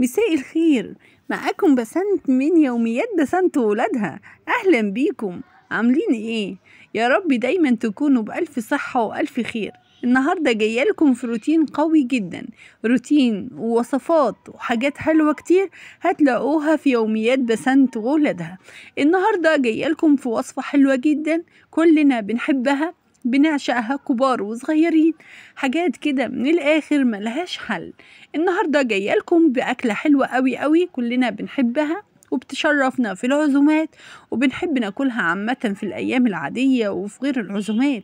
مساء الخير معاكم بسنت من يوميات بسنت وولادها أهلا بيكم عاملين ايه يا رب دايما تكونوا بألف صحة وألف خير النهاردة جاية لكم في روتين قوي جدا روتين ووصفات وحاجات حلوة كتير هتلاقوها في يوميات بسنت وولادها النهاردة جاية لكم في وصفة حلوة جدا كلنا بنحبها بنعشقها كبار وصغيرين حاجات كده من الاخر ملهاش حل النهارده جايه لكم باكله حلوه قوي قوي كلنا بنحبها وبتشرفنا في العزومات وبنحب ناكلها عامة في الأيام العادية وفي غير العزومات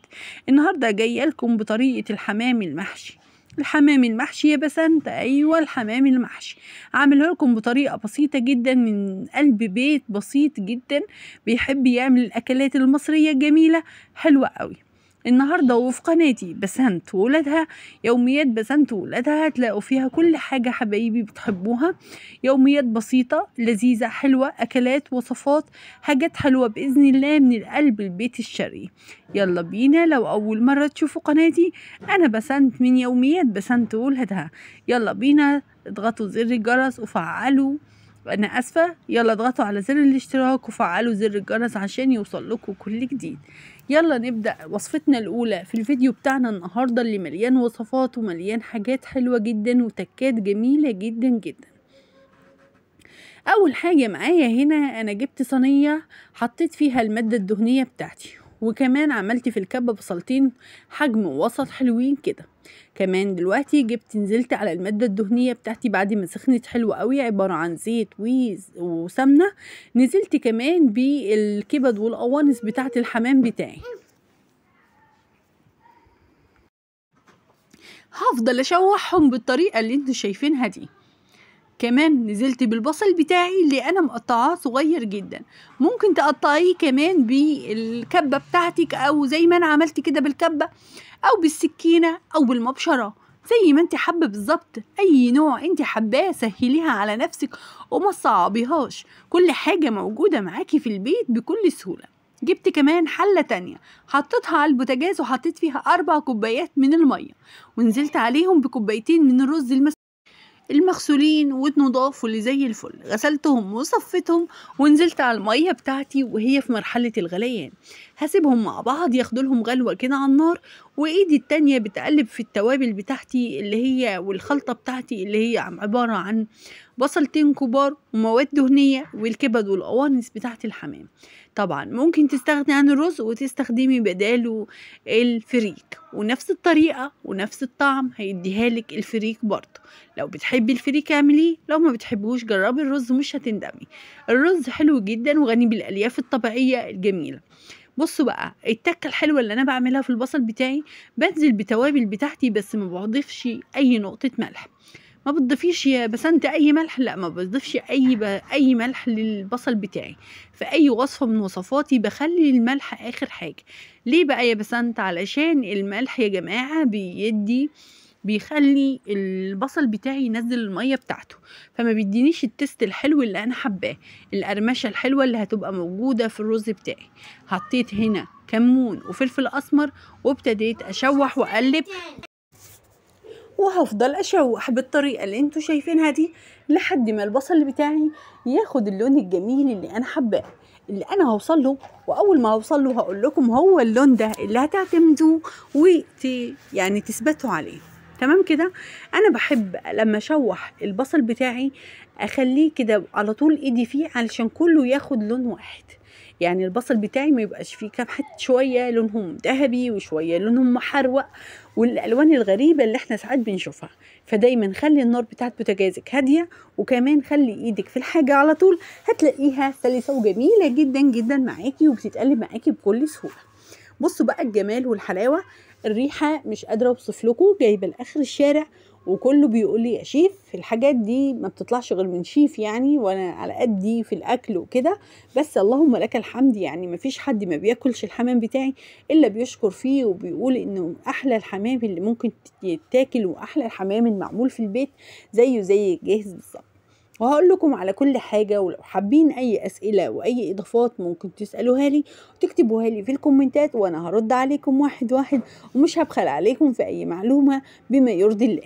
النهاردة جاية لكم بطريقة الحمام المحشي الحمام المحشي يا بسنت ايوه الحمام المحشي عامله لكم بطريقه بسيطه جدا من قلب بيت بسيط جدا بيحب يعمل الاكلات المصريه الجميله حلوه قوي النهارده وفي قناتي بسنت ولادها يوميات بسنت ولادها هتلاقوا فيها كل حاجه حبايبي بتحبوها يوميات بسيطه لذيذه حلوه اكلات وصفات حاجات حلوه باذن الله من القلب البيت الشرقي يلا بينا لو اول مره تشوفوا قناتي انا بسنت من يوميات بسنت ولادها يلا بينا اضغطوا زر الجرس وفعلوا انا اسفه يلا اضغطوا على زر الاشتراك وفعلوا زر الجرس عشان يوصل لكم كل جديد يلا نبدأ وصفتنا الأولى في الفيديو بتاعنا النهاردة اللي مليان وصفات ومليان حاجات حلوة جدا وتكات جميلة جدا جدا أول حاجة معايا هنا أنا جبت صينية حطيت فيها المادة الدهنية بتاعتي وكمان عملت في الكبة بصلتين حجم وسط حلوين كده كمان دلوقتي جبت نزلت على المادة الدهنية بتاعتي بعد ما سخنت حلوة قوي عبارة عن زيت وسمنة نزلت كمان بالكبد والقوانص بتاعت الحمام بتاعي هفضل اشوحهم بالطريقة اللي انتوا شايفينها دي كمان نزلت بالبصل بتاعي اللي انا مقطعاه صغير جدا ممكن تقطعيه كمان بالكبه بتاعتك او زي ما انا عملت كده بالكبه او بالسكينه او بالمبشره زي ما انت حابه بالظبط اي نوع انت حباه سهليها على نفسك وما تصعبيهاش كل حاجه موجوده معاكي في البيت بكل سهوله جبت كمان حلة تانية حطيتها على البوتاجاز وحطيت فيها أربع كوبايات من المية ونزلت عليهم بكوبايتين من الرز المسلوق المغسولين والنضاف واللي زي الفل غسلتهم وصفتهم ونزلت على الميه بتاعتي وهي في مرحله الغليان هسيبهم مع بعض ياخدوا لهم غلوه كده على النار وايدي التانية بتقلب في التوابل بتاعتي اللي هي والخلطه بتاعتي اللي هي عباره عن بصلتين كبار ومواد دهنيه والكبد والقوانص بتاعت الحمام طبعا ممكن تستغني عن الرز وتستخدمي بداله الفريك ونفس الطريقة ونفس الطعم هيديها لك الفريك برضه لو بتحبي الفريك اعمليه لو ما بتحبوش جربي الرز مش هتندمي الرز حلو جدا وغني بالالياف الطبيعية الجميلة بصوا بقى التكه الحلوه اللي انا بعملها في البصل بتاعي بنزل بتوابل بتاعتي بس ما بضيفش اي نقطه ملح ما بتضيفيش بس انت اي ملح لا ما بضيفش اي ب... اي ملح للبصل بتاعي في اي وصفه من وصفاتي بخلي الملح اخر حاجه ليه بقى يا بسنت علشان الملح يا جماعه بيدي بيخلي البصل بتاعي ينزل المية بتاعته فما بيدينيش التست الحلو اللي انا حباه القرمشة الحلوة اللي هتبقى موجودة في الرز بتاعي حطيت هنا كمون وفلفل اسمر وابتديت اشوح واقلب وهفضل اشوح بالطريقه اللي انتوا شايفينها دي لحد ما البصل بتاعي ياخد اللون الجميل اللي انا حباه اللي انا هوصل له واول ما هوصل له هقول لكم هو اللون ده اللي هتعتمدوه و يعني تثبتوا عليه تمام كده انا بحب لما اشوح البصل بتاعي اخليه كده على طول ايدي فيه علشان كله ياخد لون واحد يعني البصل بتاعي ما يبقاش فيه كام حته شويه لونهم ذهبي وشويه لونهم محروق والالوان الغريبه اللي احنا ساعات بنشوفها فدايما خلي النار بتاعت بوتاجازك هاديه وكمان خلي ايدك في الحاجه على طول هتلاقيها سلسه وجميله جدا جدا معاكي وبتتقلب معاكي بكل سهوله بصوا بقى الجمال والحلاوه الريحه مش قادره اوصف لكم جايبه لاخر الشارع وكله بيقول لي يا شيف الحاجات دي ما بتطلعش غير من شيف يعني وانا على قدي في الاكل وكده بس اللهم لك الحمد يعني ما فيش حد ما بياكلش الحمام بتاعي الا بيشكر فيه وبيقول انه احلى الحمام اللي ممكن يتاكل واحلى الحمام المعمول في البيت زيه زي الجاهز بالظبط وهقول لكم على كل حاجة ولو حابين أي أسئلة وأي إضافات ممكن تسألوها لي وتكتبوها لي في الكومنتات وأنا هرد عليكم واحد واحد ومش هبخل عليكم في أي معلومة بما يرضي الله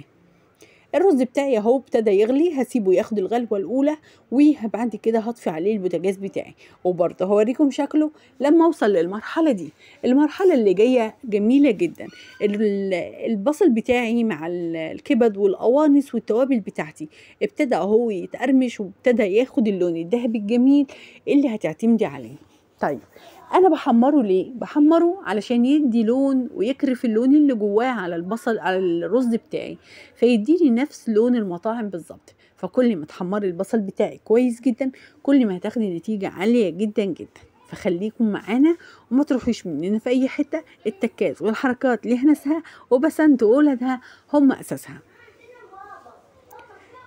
الرز بتاعي اهو ابتدى يغلي هسيبه ياخد الغلوه الاولى وبعد كده هطفي عليه البوتاجاز بتاعي وبرده هوريكم شكله لما اوصل للمرحله دي المرحله اللي جايه جميله جدا البصل بتاعي مع الكبد والقوانص والتوابل بتاعتي ابتدى اهو يتقرمش وابتدى ياخد اللون الذهبي الجميل اللي هتعتمدي عليه طيب انا بحمره ليه بحمره علشان يدي لون ويكرف اللون اللي جواه على البصل على الرز بتاعي فيديني نفس لون المطاعم بالظبط فكل ما تحمري البصل بتاعي كويس جدا كل ما هتاخدي نتيجه عاليه جدا جدا فخليكم معانا وما تروحوش مننا في اي حته التكاز والحركات ليها ناسها وبس انتوا ولادها هم اساسها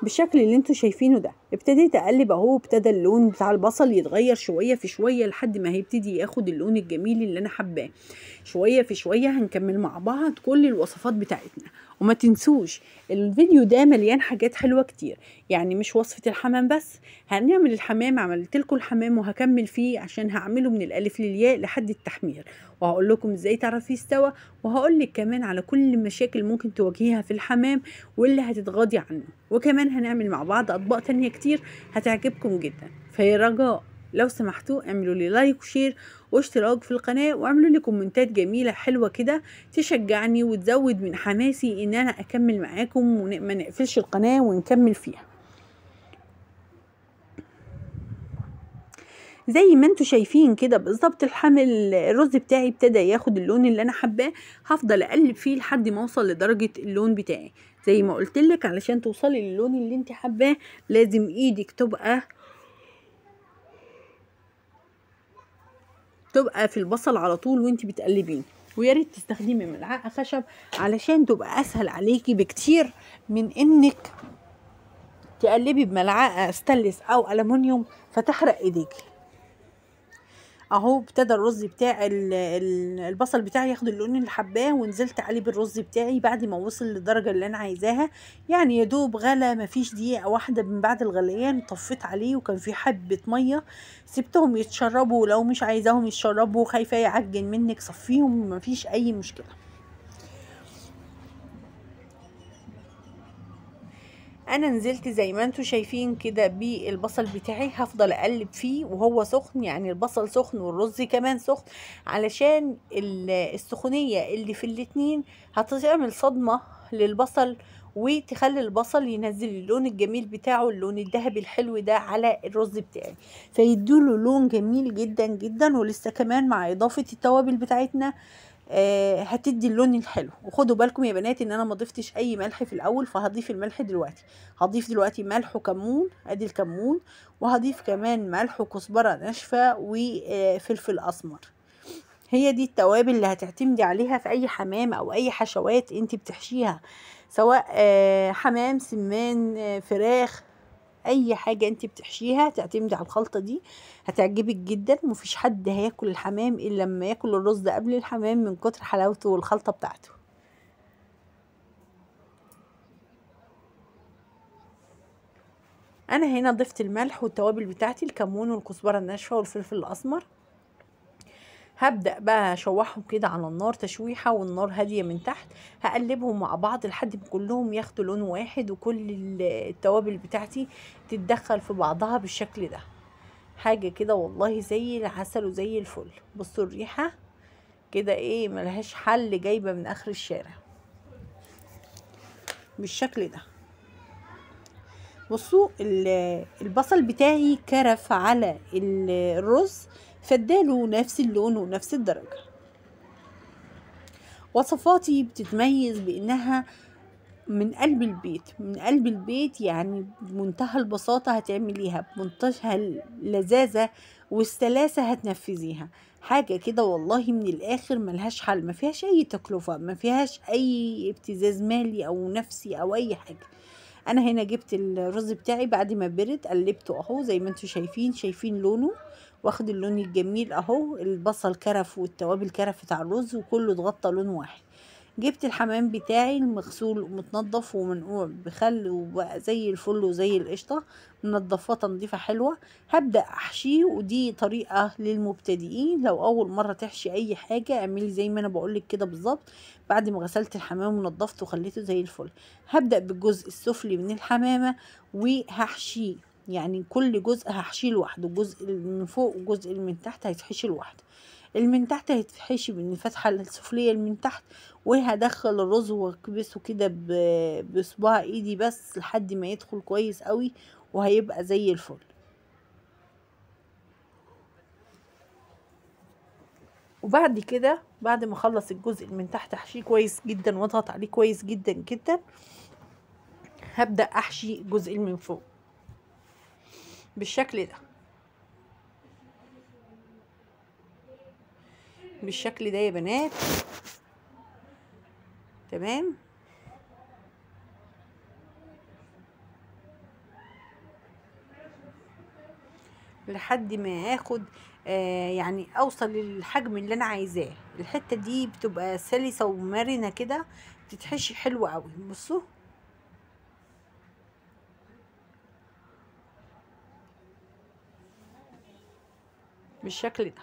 بالشكل اللي انتوا شايفينه ده ابتديت اقلب اهو ابتدى اللون بتاع البصل يتغير شويه في شويه لحد ما هيبتدي ياخد اللون الجميل اللي انا حباه شويه في شويه هنكمل مع بعض كل الوصفات بتاعتنا وما تنسوش الفيديو ده مليان حاجات حلوه كتير يعني مش وصفه الحمام بس هنعمل الحمام عملت لكم الحمام وهكمل فيه عشان هعمله من الالف للياء لحد التحمير وهقول لكم ازاي تعرفي يستوى وهقول لك كمان على كل المشاكل ممكن تواجهيها في الحمام واللي هتتغاضي عنه وكمان هنعمل مع بعض اطباق تانية كتير هتعجبكم جدا فيا رجاء لو سمحتوا اعملوا لي لايك وشير واشتراك في القناة واعملوا لي كومنتات جميلة حلوة كده تشجعني وتزود من حماسي ان انا اكمل معاكم وما نقفلش القناة ونكمل فيها زي ما انتوا شايفين كده بالظبط الحمل الرز بتاعي ابتدى ياخد اللون اللي انا حباه هفضل اقلب فيه لحد ما اوصل لدرجه اللون بتاعي زي ما قلت لك علشان توصلي للون اللي انت حباه لازم ايدك تبقى تبقى في البصل على طول وانت بتقلبيه ويا ريت تستخدمي ملعقه خشب علشان تبقى اسهل عليكي بكتير من انك تقلبي بملعقه ستانلس او الومنيوم فتحرق ايديكي اهو ابتدى الرز بتاع البصل بتاعي ياخد اللون اللي حباه ونزلت عليه بالرز بتاعي بعد ما وصل للدرجه اللي انا عايزاها يعني يا دوب غلى مفيش دقيقه واحده من بعد الغليان طفيت عليه وكان في حبه ميه سبتهم يتشربوا لو مش عايزاهم يتشربوا خايفه يعجن منك صفيهم مفيش اي مشكله انا نزلت زي ما انتم شايفين كده بالبصل بتاعي هفضل اقلب فيه وهو سخن يعني البصل سخن والرز كمان سخن علشان السخونية اللي في الاتنين هتعمل صدمة للبصل وتخلي البصل ينزل اللون الجميل بتاعه اللون الذهبي الحلو ده على الرز بتاعي فيديله لون جميل جدا جدا ولسه كمان مع اضافة التوابل بتاعتنا آه، هتدي اللون الحلو وخدوا بالكم يا بنات ان انا ما ضفتش اي ملح في الاول فهضيف الملح دلوقتي هضيف دلوقتي ملح وكمون ادي الكمون وهضيف كمان ملح وكزبره ناشفه وفلفل اسمر هي دي التوابل اللي هتعتمدي عليها في اي حمام او اي حشوات انت بتحشيها سواء آه، حمام سمان آه، فراخ اي حاجه انت بتحشيها تعتمد على الخلطه دي هتعجبك جدا ومفيش حد هياكل الحمام الا لما ياكل الرز ده قبل الحمام من كتر حلاوته والخلطه بتاعته انا هنا ضفت الملح والتوابل بتاعتي الكمون والكزبره الناشفه والفلفل الاسمر هبدأ بقى اشوحهم كده على النار تشويحة والنار هادية من تحت هقلبهم مع بعض لحد ما كلهم ياخدوا لون واحد وكل التوابل بتاعتي تتدخل في بعضها بالشكل ده حاجة كده والله زي العسل وزي الفل بصوا الريحة كده ايه ملهاش حل جايبة من اخر الشارع بالشكل ده بصوا البصل بتاعي كرف على الرز فاداله نفس اللون ونفس الدرجة وصفاتي بتتميز بإنها من قلب البيت من قلب البيت يعني بمنتهى البساطة هتعمليها بمنتهى اللذاذة والسلاسة هتنفذيها حاجة كده والله من الآخر ملهاش حل ما فيهاش أي تكلفة ما فيهاش أي ابتزاز مالي أو نفسي أو أي حاجة أنا هنا جبت الرز بتاعي بعد ما برد قلبته أهو زي ما انتوا شايفين شايفين لونه واخد اللون الجميل اهو البصل كرف والتوابل كرف بتاع الرز وكله اتغطى لون واحد جبت الحمام بتاعي المغسول ومتنضف ومنقوع بخل وبقى زي الفل وزي القشطة منضفاه تنظيفة حلوة هبدأ أحشيه ودي طريقة للمبتدئين لو أول مرة تحشي أي حاجة اعملي زي ما أنا بقولك كده بالظبط بعد ما غسلت الحمام ونضفته وخليته زي الفل هبدأ بالجزء السفلي من الحمامة وهحشيه يعني كل جزء هحشيه لوحده الجزء من فوق وجزء من تحت هيتحشي لوحده من تحت هيتحشي بالفتحة السفلية من تحت وهدخل الرز واكبسه كده بصباع ايدي بس لحد ما يدخل كويس قوي وهيبقى زي الفل وبعد كده بعد ما اخلص الجزء من تحت احشيه كويس جدا واضغط عليه كويس جدا جدا هبدأ احشي الجزء من فوق بالشكل ده بالشكل ده يا بنات تمام لحد ما اخد آه يعني اوصل للحجم اللي انا عايزاه الحته دي بتبقى سلسه ومرنه كده بتتحشي حلوه قوي بصوا بالشكل ده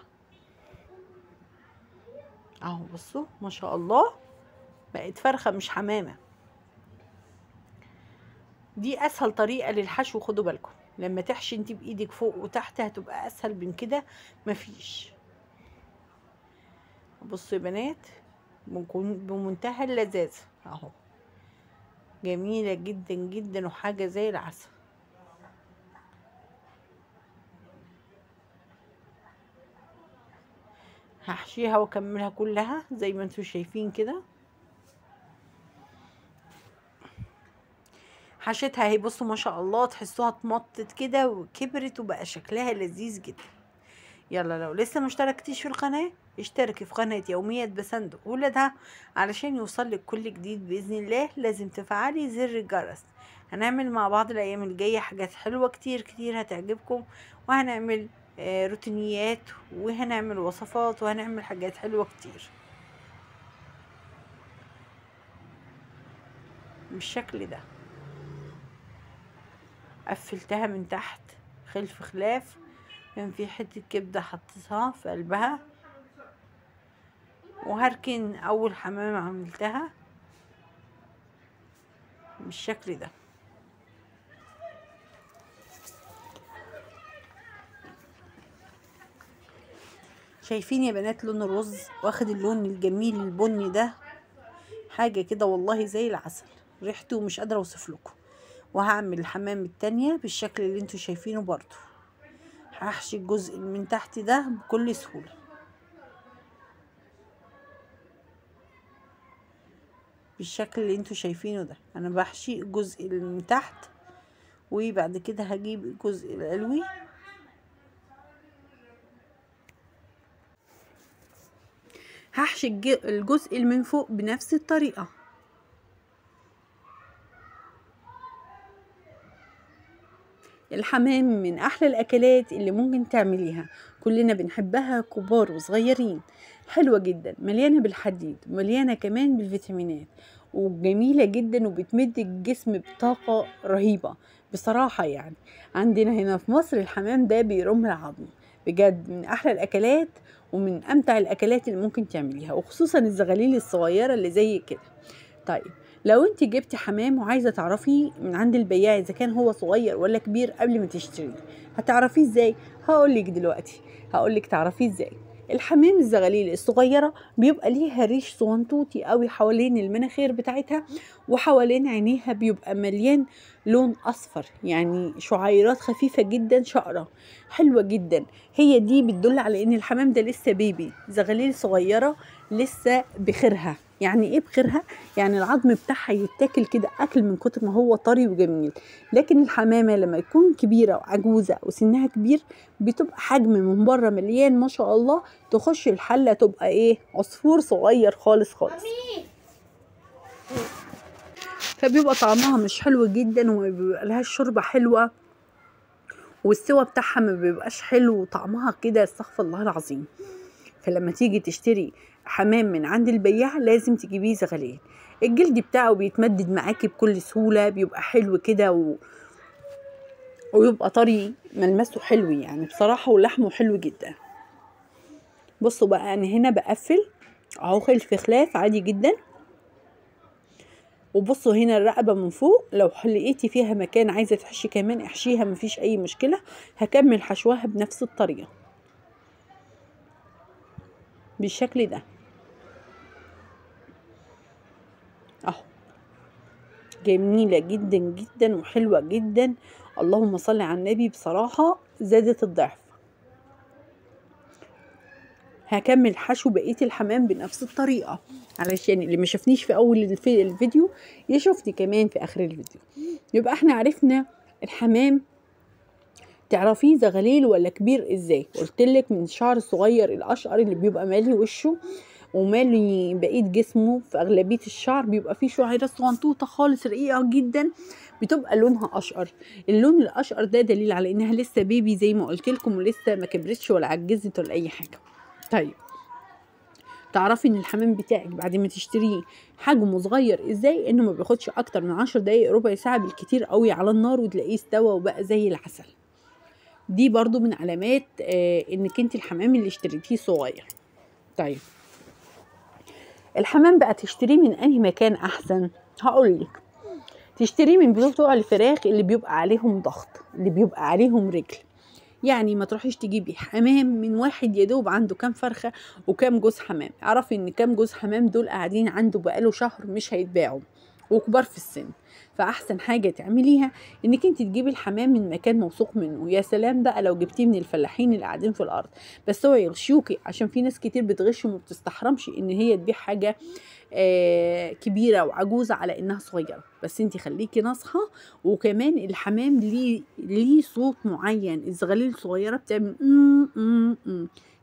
اهو بصوا ما شاء الله بقت فرخه مش حمامه دي اسهل طريقه للحشو خدوا بالكم لما تحشي انت بايدك فوق وتحت هتبقى اسهل من كده مفيش بصوا يا بنات بمنتهى اللذاذه اهو جميله جدا جدا وحاجه زي العسل هحشيها واكملها كلها زي ما انتم شايفين كده حشيتها اهي بصوا ما شاء الله تحسوها اتمطت كده وكبرت وبقى شكلها لذيذ جدا يلا لو لسه ما اشتركتيش في القناه اشتركي في قناه يوميات بصندوق ولادها علشان يوصلك كل جديد باذن الله لازم تفعلي زر الجرس هنعمل مع بعض الايام الجايه حاجات حلوه كتير كتير هتعجبكم وهنعمل آه، روتينيات وهنعمل وصفات وهنعمل حاجات حلوة كتير بالشكل ده قفلتها من تحت خلف خلاف كان في حتة كبدة حطيتها في قلبها وهركن اول حمام عملتها بالشكل ده شايفين يا بنات لون الرز واخد اللون الجميل البني ده حاجة كده والله زي العسل ريحته مش قادرة اوصف لكم وهعمل الحمام التانية بالشكل اللي انتوا شايفينه برضو هحشي الجزء من تحت ده بكل سهولة بالشكل اللي انتوا شايفينه ده انا بحشي الجزء اللي من تحت وبعد كده هجيب الجزء العلوي هحشي الجزء اللي من فوق بنفس الطريقة الحمام من أحلى الأكلات اللي ممكن تعمليها كلنا بنحبها كبار وصغيرين حلوة جدا مليانة بالحديد مليانة كمان بالفيتامينات وجميلة جدا وبتمد الجسم بطاقة رهيبة بصراحة يعني عندنا هنا في مصر الحمام ده بيرم العظم بجد من احلى الاكلات ومن امتع الاكلات اللي ممكن تعمليها وخصوصا الزغاليل الصغيره اللي زي كده طيب لو انت جبتي حمام وعايزه تعرفي من عند البياع اذا كان هو صغير ولا كبير قبل ما تشتريه هتعرفيه ازاي هقولك دلوقتي هقولك تعرفيه ازاي الحمام الزغليل الصغيره بيبقى ليها ريش صغنطوطي قوي حوالين المناخير بتاعتها وحوالين عينيها بيبقى مليان لون اصفر يعني شعيرات خفيفه جدا شقره حلوه جدا هي دي بتدل على ان الحمام ده لسه بيبي زغليل صغيره لسه بخيرها يعني ايه بخيرها يعني العظم بتاعها يتاكل كده اكل من كتر ما هو طري وجميل لكن الحمامه لما تكون كبيره وعجوزه وسنها كبير بتبقى حجم من بره مليان ما شاء الله تخش الحله تبقى ايه عصفور صغير خالص خالص فبيبقى طعمها مش حلو جدا وبيبقى لها الشوربه شوربه حلوه والسوى بتاعها ما بيبقاش حلو وطعمها كده استغفر الله العظيم فلما تيجي تشتري حمام من عند البياع لازم تجيبيه زغلان الجلد بتاعه بيتمدد معاكي بكل سهولة بيبقى حلو كده و... ويبقى طري ملمسه حلو يعني بصراحة ولحمه حلو جدا بصوا بقى انا هنا بقفل اهو خلف خلاف عادي جدا وبصوا هنا الرقبة من فوق لو لقيتي فيها مكان عايزة تحشي كمان احشيها مفيش اي مشكلة هكمل حشوها بنفس الطريقة بالشكل ده جميلة جدا جدا وحلوة جدا اللهم صل على النبي بصراحة زادت الضعف هكمل حشو بقية الحمام بنفس الطريقة علشان اللي ما شافنيش في أول الفيديو يشوفني كمان في آخر الفيديو يبقى احنا عرفنا الحمام تعرفيه ده غليل ولا كبير ازاي قلت لك من الشعر الصغير الاشقر اللي بيبقى مالي وشه ومالي بقيه جسمه في اغلبيه الشعر بيبقى فيه شعيرات صغنطوطه خالص رقيقه جدا بتبقى لونها اشقر اللون الاشقر ده دليل على انها لسه بيبي زي ما قلت لكم ولسه ما كبرتش ولا عجزت ولا اي حاجه طيب تعرفي ان الحمام بتاعك بعد ما تشتريه حجمه صغير ازاي انه ما بياخدش اكتر من عشر دقايق ربع ساعه بالكتير قوي على النار وتلاقيه استوى وبقى زي العسل دي برضو من علامات آه انك انت الحمام اللي اشتريتيه صغير طيب الحمام بقى تشتريه من انهي مكان احسن هقول لك تشتريه من بتوع الفراخ اللي بيبقى عليهم ضغط اللي بيبقى عليهم رجل يعني ما تروحيش تجيبي حمام من واحد يدوب عنده كام فرخه وكام جوز حمام اعرفي ان كام جوز حمام دول قاعدين عنده بقاله شهر مش هيتباعوا وكبار في السن فاحسن حاجه تعمليها انك انت تجيبي الحمام من مكان موثوق منه يا سلام بقى لو جبتيه من الفلاحين اللي قاعدين في الارض بس هو يغشوكي عشان في ناس كتير بتغش وما بتستحرمش ان هي تبيع حاجه آه كبيره وعجوزه على انها صغيره بس انت خليكي ناصحه وكمان الحمام ليه ليه صوت معين الزغاليل الصغيره بتعمل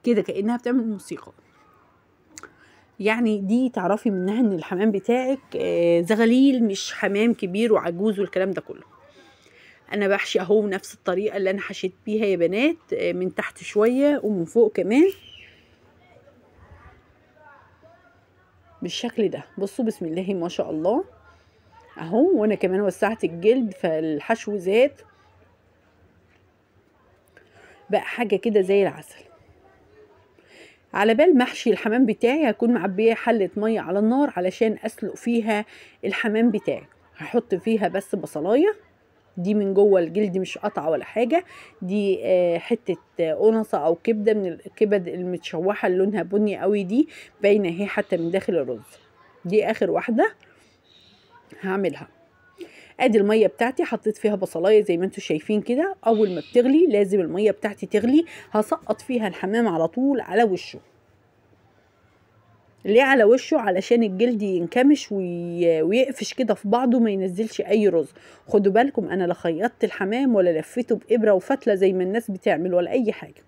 كده كانها بتعمل موسيقى يعني دي تعرفي منها ان الحمام بتاعك آه، زغليل مش حمام كبير وعجوز والكلام ده كله انا بحشي اهو نفس الطريقه اللي انا حشيت بيها يا بنات آه، من تحت شويه ومن فوق كمان بالشكل ده بصوا بسم الله ما شاء الله اهو وانا كمان وسعت الجلد فالحشو زاد بقى حاجه كده زي العسل على بال ما احشي الحمام بتاعي هكون معبيه حله ميه على النار علشان اسلق فيها الحمام بتاعي هحط فيها بس بصلايه دي من جوه الجلد مش قطعه ولا حاجه دي آه، حته قنصه او كبده من الكبد المتشوحه اللي لونها بني قوي دي باينه اهي حتى من داخل الرز دي اخر واحده هعملها ادي الميه بتاعتي حطيت فيها بصلايه زي ما انتم شايفين كده اول ما بتغلي لازم الميه بتاعتي تغلي هسقط فيها الحمام على طول على وشه ليه على وشه علشان الجلد ينكمش ويقفش كده في بعضه ما ينزلش اي رز خدوا بالكم انا لا خيطت الحمام ولا لفيته بابره وفتله زي ما الناس بتعمل ولا اي حاجه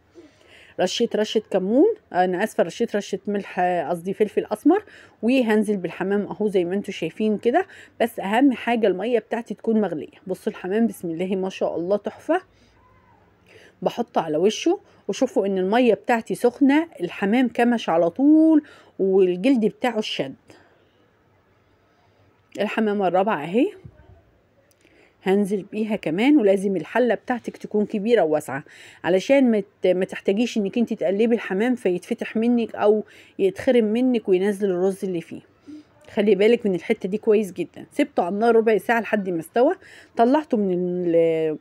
رشيت رشه كمون انا اسفه رشيت رشه ملح قصدي فلفل اسمر وهنزل بالحمام اهو زي ما انتم شايفين كده بس اهم حاجه الميه بتاعتي تكون مغليه بصوا الحمام بسم الله ما شاء الله تحفه بحطه على وشه وشوفوا ان الميه بتاعتي سخنه الحمام كمش على طول والجلد بتاعه الشد الحمامه الرابعه اهي هنزل بيها كمان ولازم الحله بتاعتك تكون كبيره وواسعه علشان ما تحتاجيش انك انت تقلبي الحمام فيتفتح منك او يتخرم منك وينزل الرز اللي فيه خلي بالك من الحته دي كويس جدا سبته على النار ربع ساعه لحد ما استوى طلعته من ال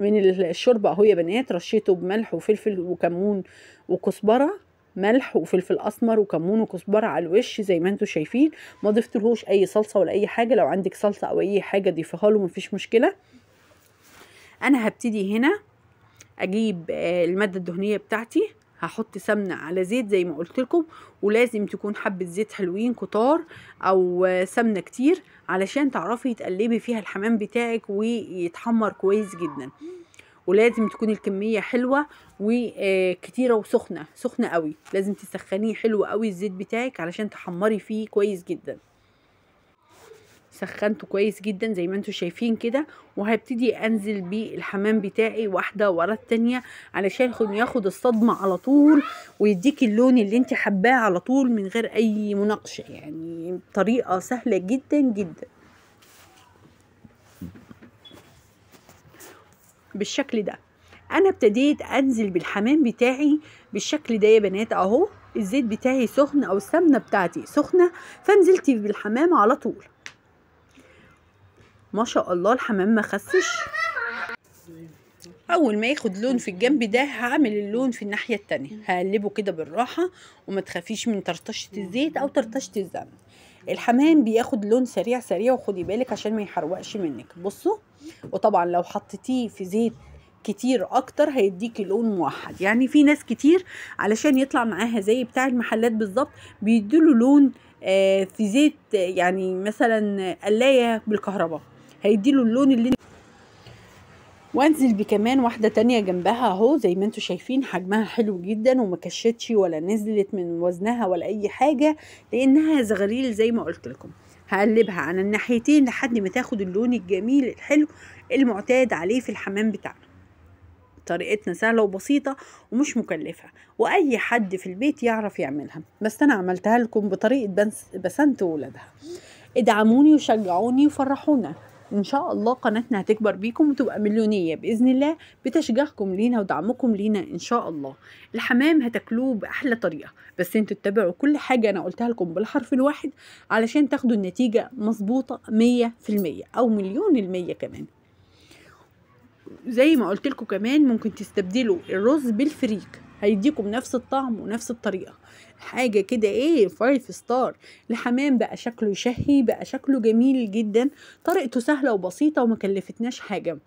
من الشوربه اهو يا بنات رشيته بملح وفلفل وكمون وكزبره ملح وفلفل اسمر وكمون وكزبره على الوش زي ما انتم شايفين ما ضفتلهوش اي صلصه ولا اي حاجه لو عندك صلصه او اي حاجه ضيفيها له مفيش مشكله انا هبتدي هنا اجيب آه، الماده الدهنيه بتاعتي هحط سمنه على زيت زي ما قلت لكم ولازم تكون حبه زيت حلوين كتار او آه، سمنه كتير علشان تعرفي تقلبي فيها الحمام بتاعك ويتحمر كويس جدا ولازم تكون الكميه حلوه وكتيره آه، وسخنه سخنه قوي لازم تسخنيه حلو قوي الزيت بتاعك علشان تحمري فيه كويس جدا سخنته كويس جدا زي ما انتم شايفين كده وهبتدي انزل بيه الحمام بتاعي واحده ورا التانيه علشان ياخد الصدمه على طول ويديكي اللون اللي انت حباه على طول من غير اي مناقشه يعني طريقه سهله جدا جدا بالشكل ده انا ابتديت انزل بالحمام بتاعي بالشكل ده يا بنات اهو الزيت بتاعي سخن او السمنه بتاعتي سخنه فنزلت بالحمام على طول ما شاء الله الحمام ما خسش اول ما ياخد لون في الجنب ده هعمل اللون في الناحيه التانية هقلبه كده بالراحه وما تخافيش من طرطشه الزيت او طرطشه الزمن الحمام بياخد لون سريع سريع وخدي بالك عشان ما يحرقش منك بصوا وطبعا لو حطيتيه في زيت كتير اكتر هيديكي لون موحد يعني في ناس كتير علشان يطلع معاها زي بتاع المحلات بالظبط بيديله لون آه، في زيت يعني مثلا قلايه بالكهرباء هيديله اللون اللي وانزل بكمان واحده تانية جنبها اهو زي ما انتوا شايفين حجمها حلو جدا وما كشتش ولا نزلت من وزنها ولا اي حاجه لانها زغليل زي ما قلت لكم هقلبها على الناحيتين لحد ما تاخد اللون الجميل الحلو المعتاد عليه في الحمام بتاعنا طريقتنا سهلة وبسيطة ومش مكلفة وأي حد في البيت يعرف يعملها بس أنا عملتها لكم بطريقة بسنت وولادها ادعموني وشجعوني وفرحونا ان شاء الله قناتنا هتكبر بيكم وتبقى مليونيه باذن الله بتشجيعكم لينا ودعمكم لينا ان شاء الله الحمام هتاكلوه باحلى طريقه بس انتوا تتبعوا كل حاجه انا قلتها لكم بالحرف الواحد علشان تاخدوا النتيجه مظبوطه 100% او مليون المية كمان زي ما قلت لكم كمان ممكن تستبدلوا الرز بالفريك هيديكم نفس الطعم ونفس الطريقه حاجة كده ايه فايف ستار الحمام بقى شكله شهي بقى شكله جميل جدا طريقته سهلة وبسيطة وما كلفتناش حاجة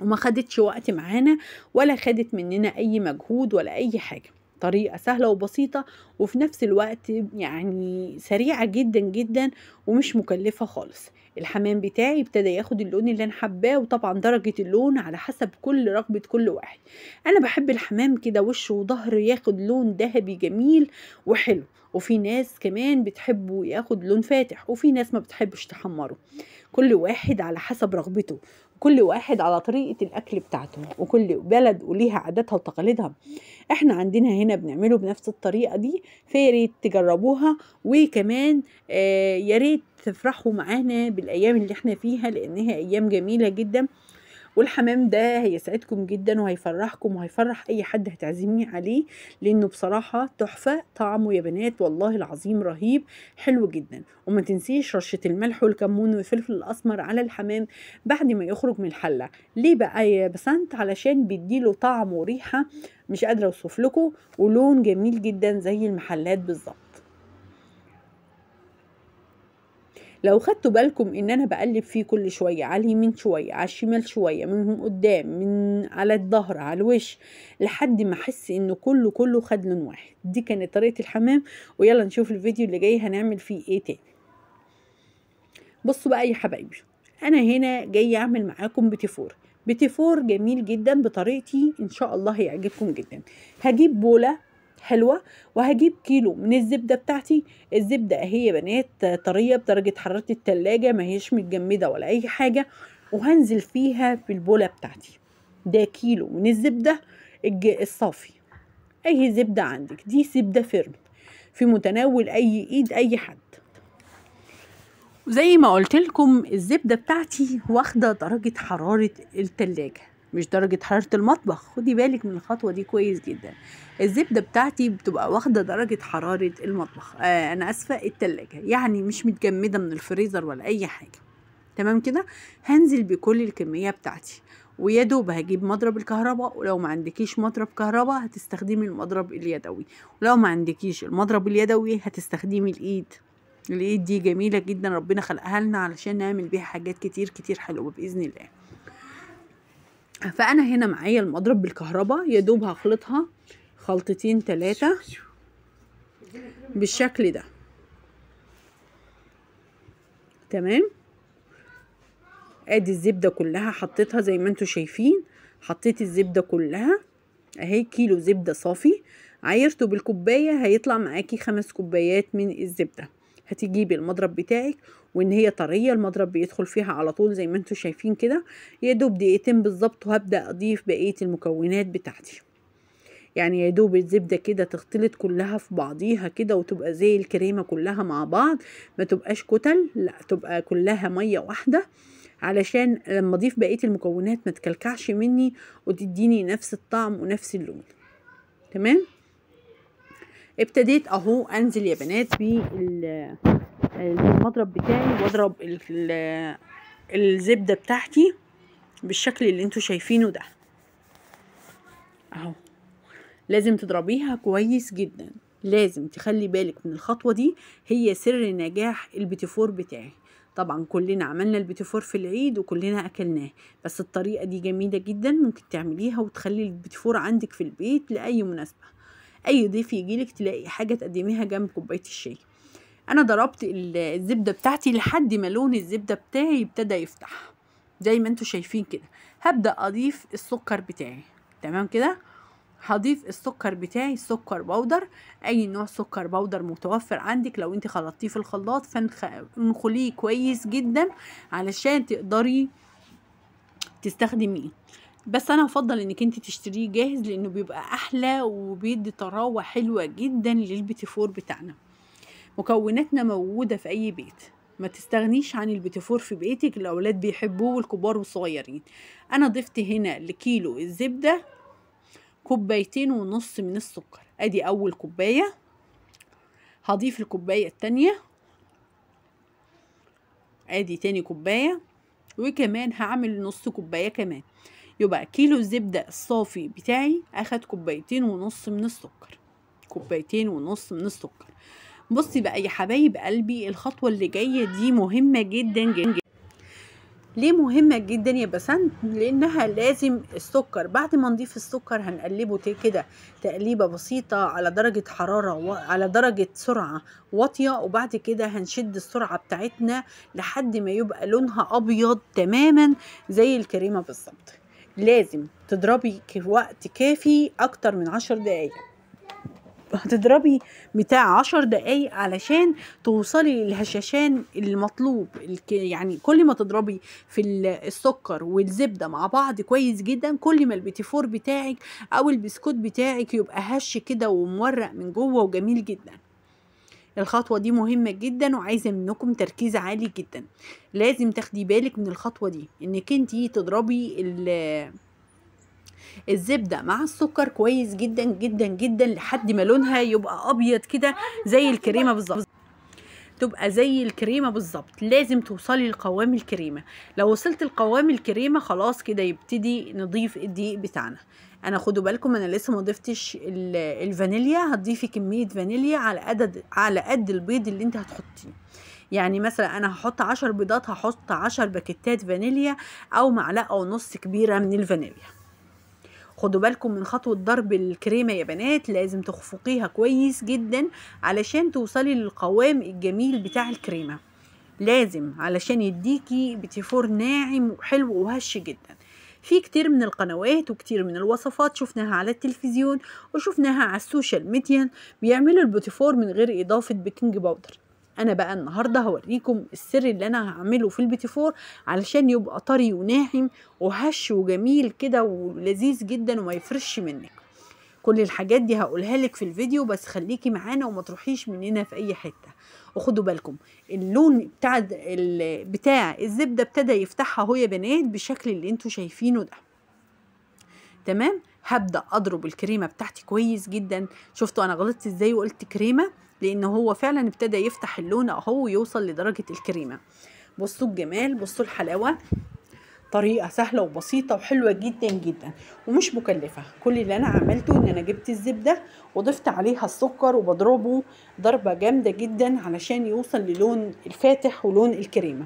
وما خدتش وقت معانا ولا خدت مننا اي مجهود ولا اي حاجه طريقة سهلة وبسيطة وفي نفس الوقت يعني سريعة جدا جدا ومش مكلفة خالص الحمام بتاعي ابتدى ياخد اللون اللي انا حباه وطبعا درجه اللون على حسب كل رغبه كل واحد انا بحب الحمام كده وشه وظهره ياخد لون ذهبي جميل وحلو وفي ناس كمان بتحبه ياخد لون فاتح وفي ناس ما بتحبش تحمره كل واحد على حسب رغبته كل واحد على طريقة الأكل بتاعته وكل بلد وليها عاداتها وتقاليدها احنا عندنا هنا بنعمله بنفس الطريقة دي فياريت تجربوها وكمان آه، ياريت تفرحوا معانا بالأيام اللي احنا فيها لأنها أيام جميلة جدا والحمام ده هيسعدكم جدا وهيفرحكم وهيفرح اي حد هتعزمي عليه لانه بصراحه تحفه طعمه يا بنات والله العظيم رهيب حلو جدا وما تنسيش رشه الملح والكمون والفلفل الاسمر على الحمام بعد ما يخرج من الحله ليه بقى يا بسنت علشان بيديله طعم وريحه مش قادره اوصف لكم ولون جميل جدا زي المحلات بالظبط لو خدتوا بالكم ان انا بقلب فيه كل شويه على اليمين شويه على الشمال شويه من قدام من على الظهر على الوش لحد ما احس انه كله كله خد لون واحد دي كانت طريقه الحمام ويلا نشوف الفيديو اللي جاي هنعمل فيه ايه تاني بصوا بقى يا حبايبي انا هنا جايه اعمل معاكم بتيفور بتيفور جميل جدا بطريقتي ان شاء الله هيعجبكم جدا هجيب بوله حلوة وهجيب كيلو من الزبدة بتاعتي الزبدة اهي يا بنات طرية بدرجة حرارة التلاجة هيش متجمدة ولا اي حاجة وهنزل فيها في البولة بتاعتي ده كيلو من الزبدة الصافي اي زبدة عندك دي زبدة فيرم في متناول اي ايد اي حد وزي ما قلت لكم الزبدة بتاعتي واخدة درجة حرارة التلاجة مش درجة حرارة المطبخ خدي بالك من الخطوة دي كويس جدا الزبدة بتاعتي بتبقى واخدة درجة حرارة المطبخ آه أنا أسفة التلاجة يعني مش متجمدة من الفريزر ولا أي حاجة تمام كده هنزل بكل الكمية بتاعتي ويا دوب هجيب مضرب الكهرباء ولو ما عندكيش مضرب كهرباء هتستخدمي المضرب اليدوي ولو ما عندكيش المضرب اليدوي هتستخدمي الايد الايد دي جميله جدا ربنا خلقها لنا علشان نعمل بيها حاجات كتير كتير حلوه باذن الله فانا هنا معايا المضرب بالكهرباء يا دوب هخلطها خلطتين ثلاثه بالشكل ده تمام ادي الزبده كلها حطيتها زي ما انتم شايفين حطيت الزبده كلها اهي كيلو زبده صافي عايرته بالكوبايه هيطلع معاكي خمس كوبايات من الزبده هتجيبي المضرب بتاعك وان هي طريه المضرب بيدخل فيها على طول زي ما انتم شايفين كده يا دوب دقيقتين بالظبط وهبدا اضيف بقيه المكونات بتاعتي يعني يا دوب الزبده كده تختلط كلها في بعضيها كده وتبقى زي الكريمه كلها مع بعض ما تبقاش كتل لا تبقى كلها ميه واحده علشان لما اضيف بقيه المكونات ما تكلكعش مني وتديني نفس الطعم ونفس اللون تمام ابتديت اهو انزل يا بنات بالمضرب بتاعي واضرب الزبدة بتاعتي بالشكل اللي انتوا شايفينه ده اهو لازم تضربيها كويس جدا لازم تخلي بالك من الخطوة دي هي سر نجاح البيتيفور بتاعي طبعا كلنا عملنا البيتيفور في العيد وكلنا اكلناه بس الطريقة دي جميلة جدا ممكن تعمليها وتخلي البيتيفور عندك في البيت لأي مناسبة اي ضيف يجيلك تلاقي حاجه تقدميها جنب كوبايه الشاي انا ضربت الزبده بتاعتي لحد ما لون الزبده بتاعي ابتدى يفتح زي ما انتوا شايفين كده هبدا اضيف السكر بتاعي تمام كده هضيف السكر بتاعي سكر بودر اي نوع سكر بودر متوفر عندك لو انت خلطتيه في الخلاط فانخليه كويس جدا علشان تقدري تستخدميه بس انا افضل انك انت تشتريه جاهز لانه بيبقى احلى وبيدي طراوه حلوه جدا للبيتيفور بتاعنا مكوناتنا موجوده في اي بيت ما تستغنيش عن البيتيفور في بيتك الاولاد بيحبوه والكبار والصغيرين انا ضفت هنا لكيلو الزبده كوبايتين ونص من السكر ادي اول كوبايه هضيف الكوبايه التانيه ادي تاني كوبايه وكمان هعمل نص كوبايه كمان يبقى كيلو الزبدة الصافي بتاعي أخد كوبايتين ونص من السكر كوبايتين ونص من السكر بصي بقى يا حبايب قلبي الخطوة اللي جاية دي مهمة جدا جدا ليه مهمة جدا يا بسنت لانها لازم السكر بعد ما نضيف السكر هنقلبه كده تقليبة بسيطة على درجة حرارة على درجة سرعة واطية وبعد كده هنشد السرعة بتاعتنا لحد ما يبقى لونها ابيض تماما زي الكريمة بالظبط لازم تضربي وقت كافي اكتر من عشر دقايق هتضربي بتاع عشر دقايق علشان توصلي للهشاشان المطلوب يعني كل ما تضربي في السكر والزبده مع بعض كويس جدا كل ما البيتيفور بتاعك او البسكوت بتاعك يبقى هش كده ومورق من جوه وجميل جدا الخطوة دي مهمة جدا وعايزة منكم تركيز عالي جدا لازم تاخدي بالك من الخطوة دي انك انتي تضربي الزبده مع السكر كويس جدا جدا جدا لحد ما لونها يبقى ابيض كده زي الكريمه بالظبط تبقى زي الكريمه بالظبط لازم توصلي لقوام الكريمه لو وصلت لقوام الكريمه خلاص كده يبتدي نضيف الدقيق بتاعنا انا خدوا بالكم انا لسه ما ضفتش الفانيليا هتضيفي كميه فانيليا على قد على قد البيض اللي انت هتحطيه يعني مثلا انا هحط عشر بيضات هحط عشر باكيتات فانيليا او معلقه ونص كبيره من الفانيليا خدوا بالكم من خطوة ضرب الكريمة يا بنات لازم تخفقيها كويس جدا علشان توصلي للقوام الجميل بتاع الكريمة لازم علشان يديكي بتيفور ناعم وحلو وهش جدا في كتير من القنوات وكتير من الوصفات شفناها على التلفزيون وشفناها على السوشيال ميديا بيعملوا البوتيفور من غير إضافة بيكنج باودر انا بقى النهارده هوريكم السر اللي انا هعمله في البيتي فور علشان يبقى طري وناعم وهش وجميل كده ولذيذ جدا وما يفرش منك كل الحاجات دي هقولها لك في الفيديو بس خليكي معانا وما تروحيش مننا في اي حته وخدوا بالكم اللون بتاع بتاع الزبده ابتدى يفتحها اهو يا بنات بالشكل اللي انتوا شايفينه ده تمام هبدا اضرب الكريمه بتاعتي كويس جدا شفتوا انا غلطت ازاي وقلت كريمه لان هو فعلا ابتدى يفتح اللون اهو ويوصل لدرجه الكريمه بصوا الجمال بصوا الحلاوه طريقه سهله وبسيطه وحلوه جدا جدا ومش مكلفه كل اللي انا عملته ان انا جبت الزبده وضفت عليها السكر وبضربه ضربه جامده جدا علشان يوصل للون الفاتح ولون الكريمه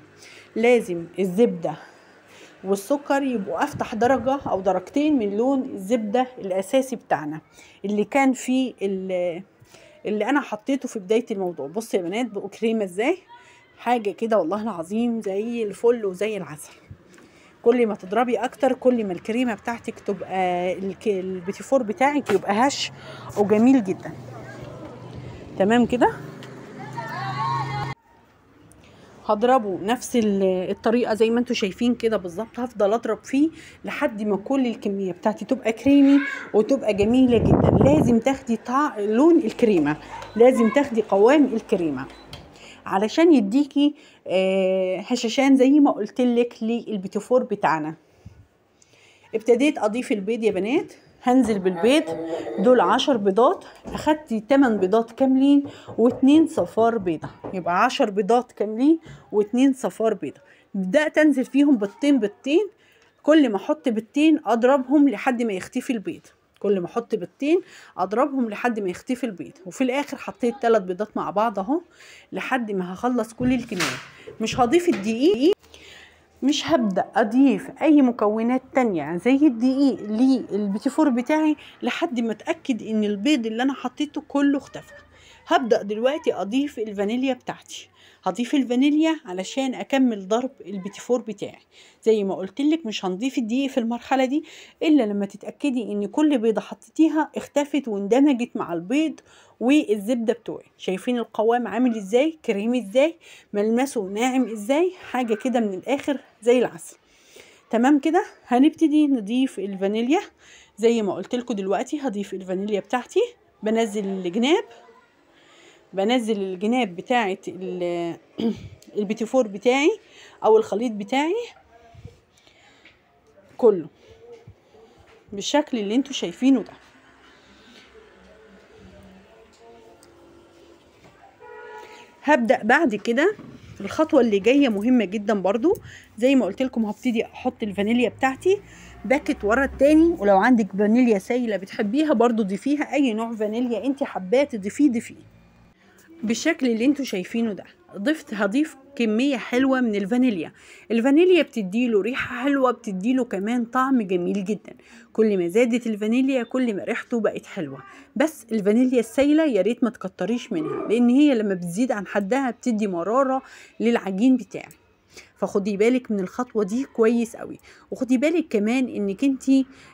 لازم الزبده والسكر يبقوا افتح درجه او درجتين من لون الزبده الاساسي بتاعنا اللي كان فيه اللي انا حطيته في بدايه الموضوع بصوا يا بنات بقوا كريمه ازاي حاجه كده والله العظيم زي الفل وزي العسل كل ما تضربي اكتر كل ما الكريمه بتاعتك تبقى البيتي فور بتاعك يبقى هش وجميل جدا تمام كده هضربه نفس الطريقه زي ما انتم شايفين كده بالظبط هفضل اضرب فيه لحد ما كل الكميه بتاعتي تبقى كريمي وتبقى جميله جدا لازم تاخدي لون الكريمه لازم تاخدي قوام الكريمه علشان يديكي آه، هشاشان زي ما قلت لك بتاعنا ابتديت اضيف البيض يا بنات هنزل بالبيض دول عشر بيضات اخدت تمن بيضات كاملين واتنين صفار بيضة يبقى عشر بيضات كاملين واتنين صفار بيضة بدأت انزل فيهم بيضتين بيضتين كل ما احط بيضتين اضربهم لحد ما يختفي البيض كل ما احط بيضتين اضربهم لحد ما يختفي البيض وفي الاخر حطيت ثلاث بيضات مع بعض اهو لحد ما هخلص كل الكميه مش هضيف الدقيق مش هبدا اضيف اي مكونات تانية زي الدقيق للبيتي فور بتاعي لحد ما اتاكد ان البيض اللي انا حطيته كله اختفى هبدا دلوقتي اضيف الفانيليا بتاعتي هضيف الفانيليا علشان اكمل ضرب البيتيفور بتاعي زي ما قلت لك مش هنضيف الدقيق في المرحله دي الا لما تتاكدي ان كل بيضه حطيتيها اختفت واندمجت مع البيض والزبده بتوعي شايفين القوام عامل ازاي كريمي ازاي ملمسه ناعم ازاي حاجه كده من الاخر زي العسل تمام كده هنبتدي نضيف الفانيليا زي ما قلت لكم دلوقتي هضيف الفانيليا بتاعتي بنزل الجناب بنزل الجناب بتاعة البيتي فور بتاعي او الخليط بتاعي كله بالشكل اللي انتوا شايفينه ده هبدأ بعد كده الخطوة اللي جاية مهمة جدا برضو زي ما قلت لكم هبتدي احط الفانيليا بتاعتي باكت ورا التاني ولو عندك فانيليا سايلة بتحبيها برضو ضيفيها اي نوع فانيليا انت حباه تضيفيه ضيفيه بالشكل اللي انتوا شايفينه ده ضفت هضيف كمية حلوة من الفانيليا الفانيليا بتديله ريحة حلوة بتديله كمان طعم جميل جدا كل ما زادت الفانيليا كل ما ريحته بقت حلوة بس الفانيليا السايلة ياريت ما تكتريش منها لأن هي لما بتزيد عن حدها بتدي مرارة للعجين بتاعك فخدي بالك من الخطوه دي كويس قوي وخدي بالك كمان انك انت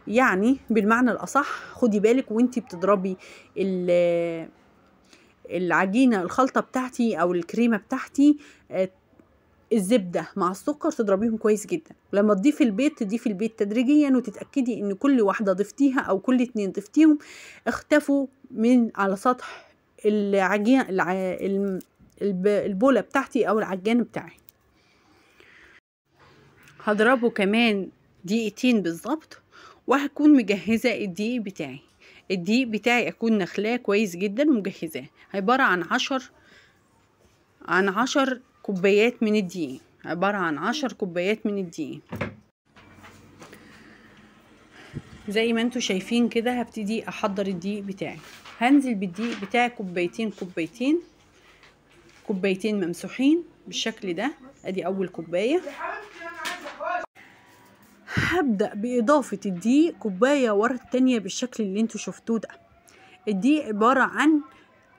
يعني بالمعنى الاصح خدي بالك وانت بتضربي العجينه الخلطه بتاعتي او الكريمه بتاعتي آه، الزبده مع السكر تضربيهم كويس جدا ولما تضيفي البيض تضيفي البيض تدريجيا وتتاكدي ان كل واحده ضفتيها او كل اتنين ضفتيهم اختفوا من على سطح العجينه البوله بتاعتي او العجان بتاعي هضربه كمان دقيقتين بالظبط وهكون مجهزه الدقيق بتاعي الضيق بتاعي اكون نخلاه كويس جدا ومجهزاه عبارة عن عشر عن عشر كوبايات من الضيق عبارة عن عشر كوبايات من الضيق زي ما انتوا شايفين كده هبتدي احضر الضيق بتاعي هنزل بالضيق بتاعي كوبايتين كوبايتين كوبايتين ممسوحين بالشكل ده ادي اول كوبايه هبدأ بإضافة الدي كوباية ورا التانية بالشكل اللي انتوا شفتوه ده الدي عبارة عن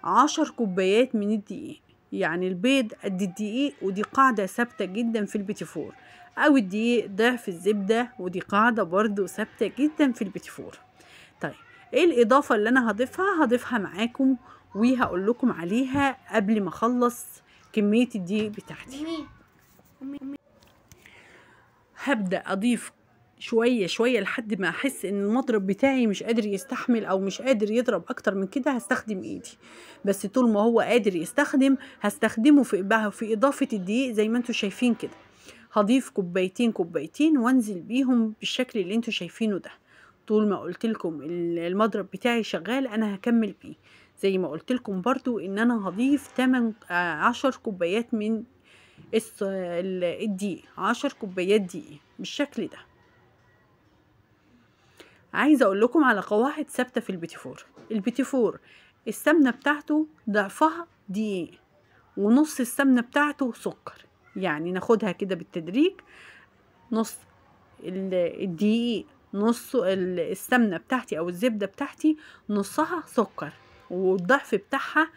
عشر كوبايات من الدقيق يعني البيض قد الدقيق ودي قاعدة ثابتة جدا في البيتي فور أو الدقيق ضعف الزبدة ودي قاعدة برضو ثابتة جدا في البيتي فور طيب ايه الإضافة اللي أنا هضيفها هضيفها معاكم وهقول لكم عليها قبل ما أخلص كمية الدقيق بتاعتي هبدأ أضيف شويه شويه لحد ما احس ان المضرب بتاعي مش قادر يستحمل او مش قادر يضرب اكتر من كده هستخدم ايدي بس طول ما هو قادر يستخدم هستخدمه في في اضافه الدقيق زي ما أنتوا شايفين كده هضيف كوبايتين كوبايتين وانزل بيهم بالشكل اللي انتوا شايفينه ده طول ما قلت لكم المضرب بتاعي شغال انا هكمل بيه زي ما قلت لكم برضو ان انا هضيف 8 10 آه، كوبايات من الدقيق 10 كوبايات دقيق بالشكل ده عايزه اقول لكم على قواعد ثابته في البيتيفور البيتيفور السمنه بتاعته ضعفها دقيق ونص السمنه بتاعته سكر يعني ناخدها كده بالتدريج نص الدقيق نص السمنه بتاعتي او الزبده بتاعتي نصها سكر والضعف بتاعها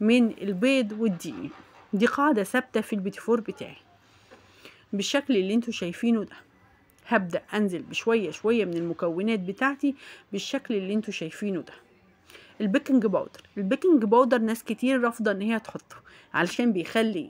من البيض والدقيق دي قاعده ثابته في البيتيفور بتاعي بالشكل اللي انتوا شايفينه ده هبدأ أنزل بشوية شوية من المكونات بتاعتي بالشكل اللي انتوا شايفينه ده البيكنج باودر البيكنج باودر ناس كتير رافضة ان هي تحطه علشان بيخلي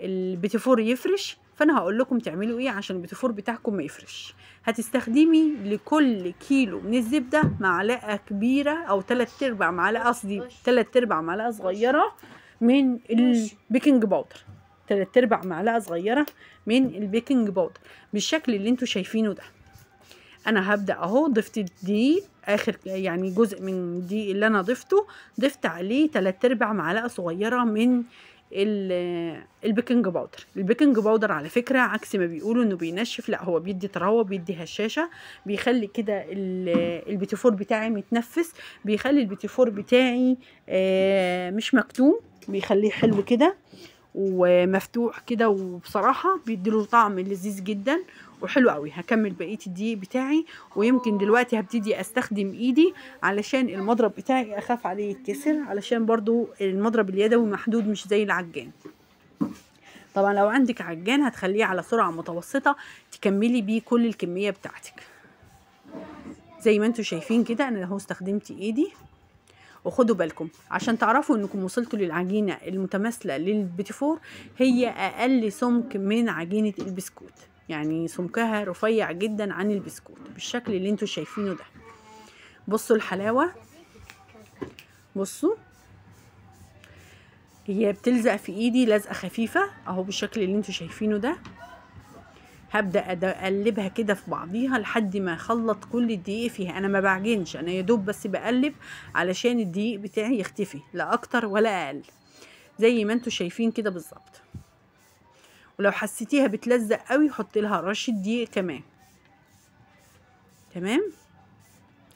البتفور يفرش فانا هقول لكم تعملوا ايه عشان البتفور بتاعكم ما يفرش هتستخدمي لكل كيلو من الزبده معلقه كبيره او 3 ارباع معلقه قصدي 3 ارباع معلقه صغيره من البيكنج باودر تلات ارباع معلقه صغيره من البيكنج بودر بالشكل اللي انتوا شايفينه ده انا هبدا اهو ضفت دي اخر يعني جزء من دي اللي انا ضفته ضفت عليه تلات ارباع معلقه صغيره من البيكنج باودر البيكنج باودر على فكره عكس ما بيقولوا انه بينشف لا هو بيدي تروى بيدي هشاشه بيخلي كده البيتيفور بتاعي متنفس بيخلي البيتيفور بتاعي آه، مش مكتوم بيخليه حلو كده ومفتوح كده وبصراحة بيديله طعم لذيذ جدا وحلو قوي هكمل بقية الدقيق بتاعي ويمكن دلوقتي هبتدي استخدم ايدي علشان المضرب بتاعي اخاف عليه يتكسر علشان برضو المضرب اليدوي محدود مش زي العجان طبعا لو عندك عجان هتخليه على سرعة متوسطة تكملي بيه كل الكمية بتاعتك زي ما انتوا شايفين كده انا اهو استخدمت ايدي وخدوا بالكم عشان تعرفوا انكم وصلتوا للعجينه المتماثله للبيتيفور هي اقل سمك من عجينه البسكوت يعني سمكها رفيع جدا عن البسكوت بالشكل اللي انتوا شايفينه ده بصوا الحلاوه بصوا هي بتلزق في ايدي لزقه خفيفه اهو بالشكل اللي انتوا شايفينه ده هبدا اقلبها كده في بعضيها لحد ما اخلط كل الدقيق فيها انا ما بعجنش انا يا دوب بس بقلب علشان الدقيق بتاعي يختفي لا اكتر ولا اقل زي ما انتوا شايفين كده بالظبط ولو حسيتيها بتلزق قوي حط لها رشه دقيق كمان تمام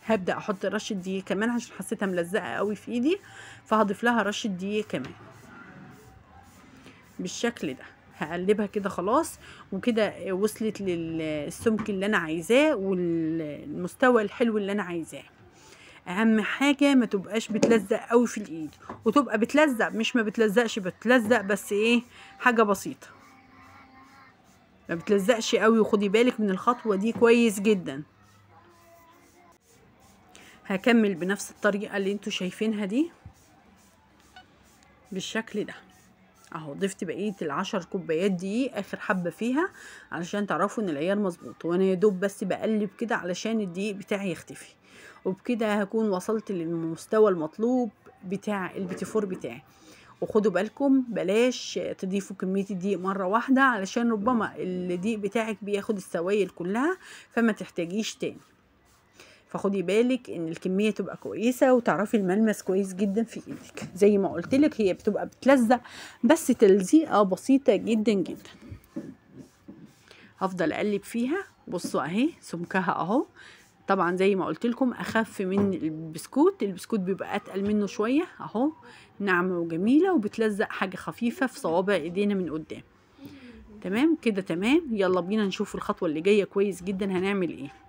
هبدا احط رشه دقيق كمان عشان حسيتها ملزقه قوي في ايدي فهضيف لها رشه دقيق كمان بالشكل ده هقلبها كده خلاص وكده وصلت للسمك اللي انا عايزاه والمستوى الحلو اللي انا عايزاه اهم حاجه ما تبقاش بتلزق قوي في الايد وتبقى بتلزق مش ما بتلزقش بتلزق بس ايه حاجه بسيطه ما بتلزقش قوي وخدي بالك من الخطوه دي كويس جدا هكمل بنفس الطريقه اللي انتوا شايفينها دي بالشكل ده اهو ضفت بقيه العشر كوبايات دي اخر حبه فيها علشان تعرفوا ان العيار مظبوط وانا يا دوب بس بقلب كده علشان الدقيق بتاعي يختفي وبكده هكون وصلت للمستوى المطلوب بتاع البيتيفور بتاعي وخدوا بالكم بلاش تضيفوا كمية الدقيق مرة واحدة علشان ربما الدقيق بتاعك بياخد السوائل كلها فما تحتاجيش تاني فخدي بالك ان الكميه تبقى كويسه وتعرفي الملمس كويس جدا في ايدك زي ما قلت لك هي بتبقى بتلزق بس تلزيقه بسيطه جدا جدا هفضل اقلب فيها بصوا اهي سمكها اهو طبعا زي ما قلت لكم اخف من البسكوت البسكوت بيبقى اتقل منه شويه اهو ناعمه وجميله وبتلزق حاجه خفيفه في صوابع ايدينا من قدام تمام كده تمام يلا بينا نشوف الخطوه اللي جايه كويس جدا هنعمل ايه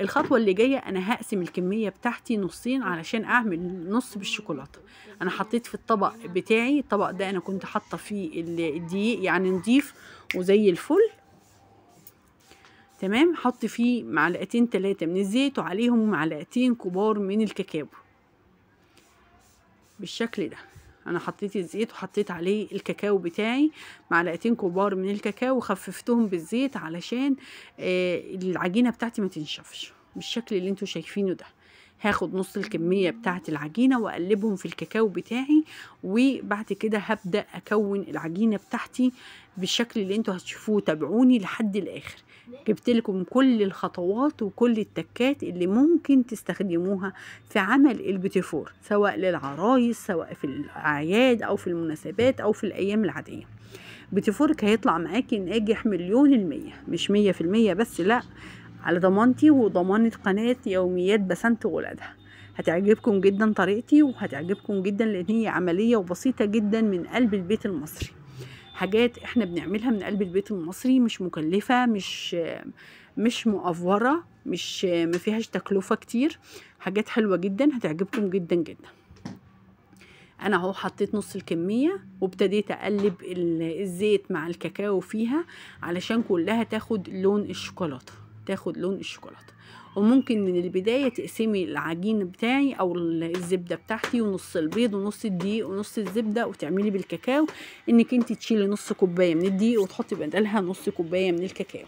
الخطوه اللي جايه انا هقسم الكميه بتاعتي نصين علشان اعمل نص بالشوكولاته انا حطيت في الطبق بتاعي الطبق ده انا كنت حاطه فيه الدقيق يعني نضيف وزي الفل تمام حط فيه معلقتين ثلاثه من الزيت وعليهم معلقتين كبار من الكاكاو بالشكل ده انا حطيت الزيت وحطيت عليه الكاكاو بتاعي معلقتين كبار من الكاكاو وخففتهم بالزيت علشان آه، العجينه بتاعتي ما تنشفش بالشكل اللي انتوا شايفينه ده هاخد نص الكمية بتاعة العجينة واقلبهم في الكاكاو بتاعي وبعد كده هبدأ اكون العجينة بتاعتي بالشكل اللي انتوا هتشوفوه تابعوني لحد الاخر جبت لكم كل الخطوات وكل التكات اللي ممكن تستخدموها في عمل البيتيفور سواء للعرايس سواء في الاعياد او في المناسبات او في الايام العاديه بيتيفورك هيطلع معاكي ناجح مليون المية مش مية في المية بس لا على ضمانتي وضمانة قناة يوميات بسنت وولادها هتعجبكم جدا طريقتي وهتعجبكم جدا لان هي عملية وبسيطة جدا من قلب البيت المصري حاجات احنا بنعملها من قلب البيت المصري مش مكلفة مش مش مؤفورة مش ما فيهاش تكلفة كتير حاجات حلوة جدا هتعجبكم جدا جدا انا اهو حطيت نص الكمية وابتديت اقلب الزيت مع الكاكاو فيها علشان كلها تاخد لون الشوكولاتة تاخد لون الشوكولاتة وممكن من البداية تقسمي العجين بتاعي أو الزبدة بتاعتي ونص البيض ونص الدقيق ونص الزبدة وتعملي بالكاكاو إنك انت تشيلي نص كوباية من الدقيق وتحطي بدلها نص كوباية من الكاكاو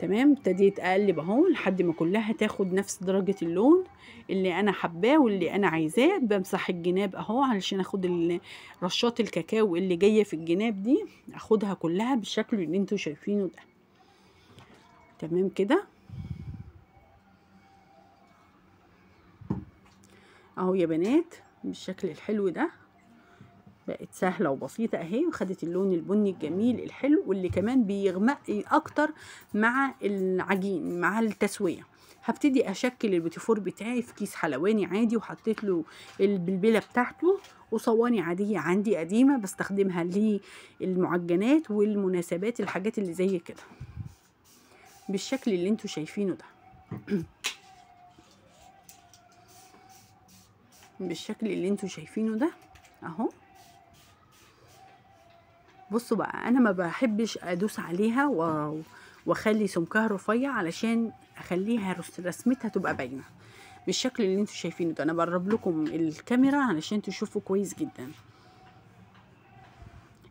تمام ابتديت اقلب اهو لحد ما كلها تاخد نفس درجه اللون اللي انا حباه واللي انا عايزاه بمسح الجناب اهو علشان اخد رشات الكاكاو اللي جايه في الجناب دي اخدها كلها بالشكل اللي انتوا شايفينه ده تمام كده اهو يا بنات بالشكل الحلو ده بقت سهلة وبسيطة اهي وخدت اللون البني الجميل الحلو واللي كمان بيغمق اكتر مع العجين مع التسوية هبتدي اشكل البوتيفور بتاعي في كيس حلواني عادي وحطيت له البلبلة بتاعته وصواني عادية عندي قديمة بستخدمها للمعجنات والمناسبات الحاجات اللي زي كده بالشكل اللي انتوا شايفينه ده بالشكل اللي انتوا شايفينه ده اهو بصوا بقى انا ما بحبش ادوس عليها واخلي سمكها رفيع علشان اخليها رسمتها تبقى باينه بالشكل اللي انتوا شايفينه ده انا بقرب لكم الكاميرا علشان تشوفوا كويس جدا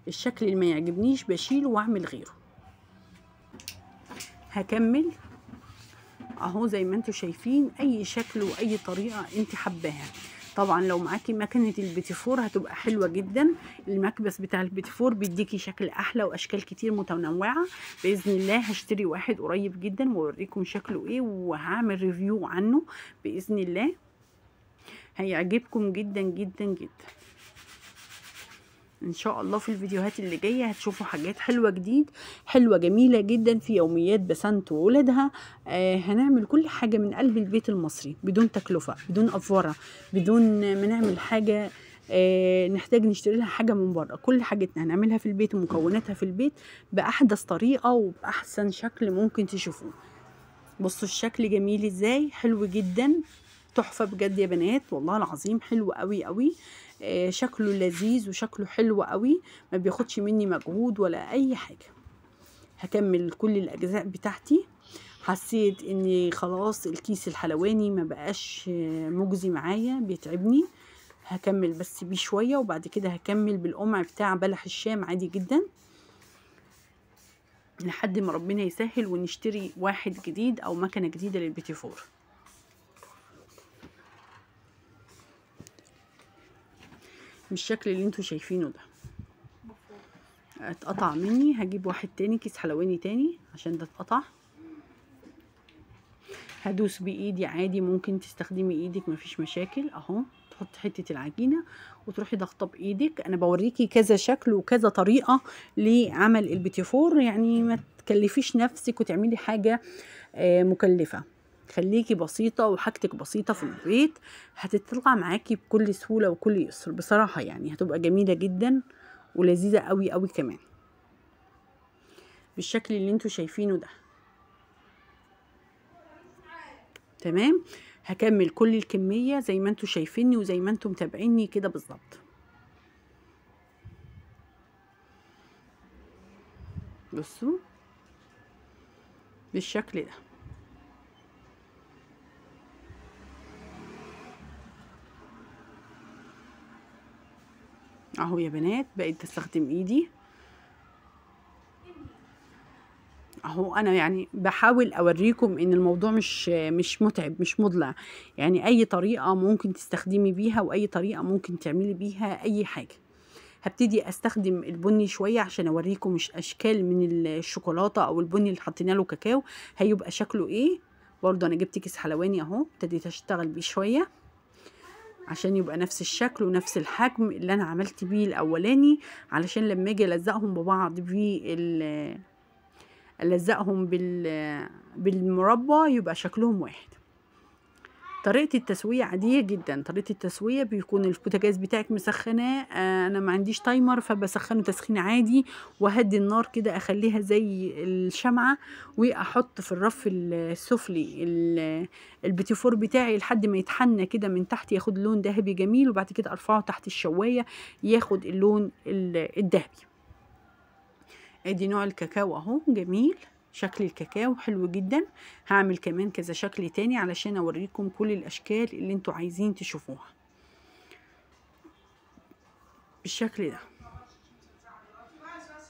الشكل اللي ما يعجبنيش بشيله واعمل غيره هكمل اهو زي ما انتوا شايفين اي شكل واي طريقه انت حباها طبعا لو معاكي مكنه البيتي فور هتبقى حلوه جدا المكبس بتاع البيتي فور بيديكي شكل احلى واشكال كتير متنوعه باذن الله هشتري واحد قريب جدا واوريكم شكله ايه وهعمل ريفيو عنه باذن الله هيعجبكم جدا جدا جدا ان شاء الله في الفيديوهات اللي جايه هتشوفوا حاجات حلوه جديد حلوه جميله جدا في يوميات بسنت وولادها آه هنعمل كل حاجه من قلب البيت المصري بدون تكلفه بدون افوره بدون ما نعمل حاجه آه نحتاج نشتري لها حاجه من بره كل حاجتنا هنعملها في البيت ومكوناتها في البيت باحدث طريقه وباحسن شكل ممكن تشوفوه بصوا الشكل جميل ازاي حلو جدا تحفه بجد يا بنات والله العظيم حلو قوي قوي آه، شكله لذيذ وشكله حلو قوي ما بياخدش مني مجهود ولا اي حاجه هكمل كل الاجزاء بتاعتي حسيت اني خلاص الكيس الحلواني ما بقاش آه، مجزي معايا بيتعبني هكمل بس بيه شويه وبعد كده هكمل بالقمع بتاع بلح الشام عادي جدا لحد ما ربنا يسهل ونشتري واحد جديد او مكنه جديده للبيتي فور بالشكل اللي انتوا شايفينه ده اتقطع مني هجيب واحد تاني كيس حلواني تاني عشان ده اتقطع هدوس بايدي عادي ممكن تستخدمي ايدك مفيش مشاكل اهو تحط حته العجينه وتروحي ضغطه بايدك انا بوريكي كذا شكل وكذا طريقه لعمل البيتي فور يعني ما تكلفيش نفسك وتعملي حاجه آه، مكلفه خليكي بسيطة وحاجتك بسيطة في البيت هتطلع معاكي بكل سهولة وكل يسر بصراحة يعني هتبقى جميلة جدا ولذيذة قوي قوي كمان بالشكل اللي انتوا شايفينه ده تمام هكمل كل الكمية زي ما انتوا شايفيني وزي ما انتوا متابعيني كده بالظبط بصوا بالشكل ده اهو يا بنات بقيت بستخدم ايدي اهو انا يعني بحاول اوريكم ان الموضوع مش مش متعب مش مضلع يعني اي طريقه ممكن تستخدمي بيها واي طريقه ممكن تعملي بيها اي حاجه هبتدي استخدم البني شويه عشان اوريكم مش اشكال من الشوكولاته او البني اللي حطينا له كاكاو هيبقى شكله ايه برضه انا جبت كيس حلواني اهو ابتديت اشتغل بيه شويه عشان يبقى نفس الشكل ونفس الحجم اللي انا عملت بيه الاولاني علشان لما اجي الزقهم ببعض بال الزقهم بالمربى يبقى شكلهم واحد طريقه التسويه عاديه جدا طريقه التسويه بيكون البوتاجاز بتاعك مسخناه آه، انا ما عنديش تايمر فبسخنه تسخين عادي وهدي النار كده اخليها زي الشمعه واحط في الرف السفلي البيتي فور بتاعي لحد ما يتحنى كده من تحت ياخد لون ذهبي جميل وبعد كده ارفعه تحت الشوايه ياخد اللون الذهبي ادي نوع الكاكاو اهو جميل شكل الكاكاو حلو جدا هعمل كمان كذا شكل تاني علشان اوريكم كل الاشكال اللي انتوا عايزين تشوفوها بالشكل ده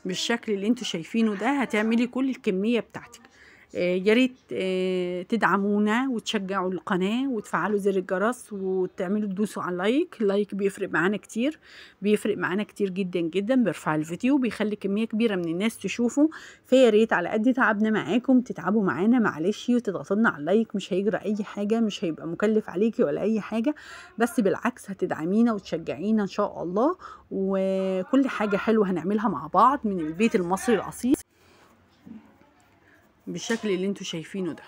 بالشكل اللي انتوا شايفينه ده هتعملي كل الكمية بتاعتك آه، يا ريت آه، تدعمونا وتشجعوا القناه وتفعلوا زر الجرس وتعملوا تدوسوا على اللايك اللايك بيفرق معانا كتير بيفرق معانا كتير جدا جدا بيرفع الفيديو بيخلي كميه كبيره من الناس تشوفه فيا ريت على قد تعبنا معاكم تتعبوا معانا معلش وتضغطوا لنا على اللايك مش هيجرى اي حاجه مش هيبقى مكلف عليكي ولا اي حاجه بس بالعكس هتدعمينا وتشجعينا ان شاء الله وكل حاجه حلوه هنعملها مع بعض من البيت المصري الاصيل بالشكل اللي انتوا شايفينه ده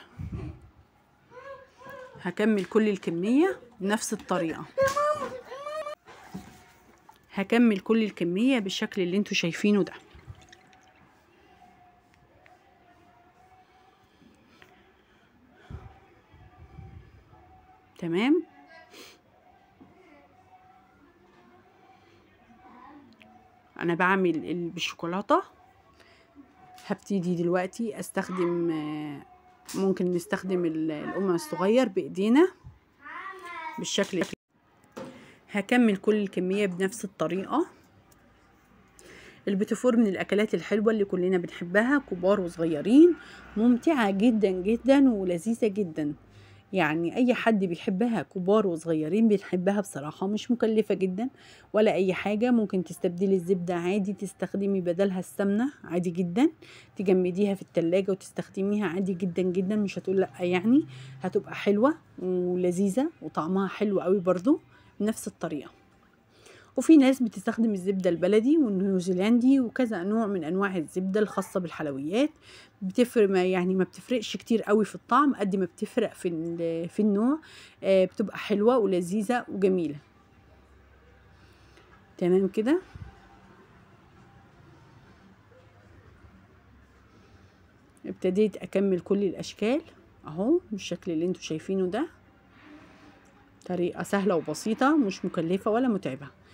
هكمل كل الكمية بنفس الطريقة هكمل كل الكمية بالشكل اللي انتوا شايفينه ده تمام انا بعمل بالشوكولاتة هبتدي دلوقتي استخدم ممكن نستخدم القمع الصغير بايدينا بالشكل ده هكمل كل الكمية بنفس الطريقة البيتوفور من الاكلات الحلوة اللي كلنا بنحبها كبار وصغيرين ممتعة جدا جدا ولذيذة جدا يعني اي حد بيحبها كبار وصغيرين بيحبها بصراحه مش مكلفه جدا ولا اي حاجه ممكن تستبدلي الزبده عادي تستخدمي بدلها السمنه عادي جدا تجمديها في التلاجة وتستخدميها عادي جدا جدا مش هتقول لا يعني هتبقى حلوه ولذيذه وطعمها حلو قوي برضو بنفس الطريقه وفي ناس بتستخدم الزبدة البلدي والنيوزيلندي وكذا نوع من أنواع الزبدة الخاصة بالحلويات بتفرق ما يعني ما بتفرقش كتير قوي في الطعم قد ما بتفرق في, في النوع آه، بتبقى حلوة ولذيذة وجميلة تمام كده ابتديت اكمل كل الاشكال اهو بالشكل اللي انتوا شايفينه ده طريقه سهله وبسيطه مش مكلفه ولا متعبه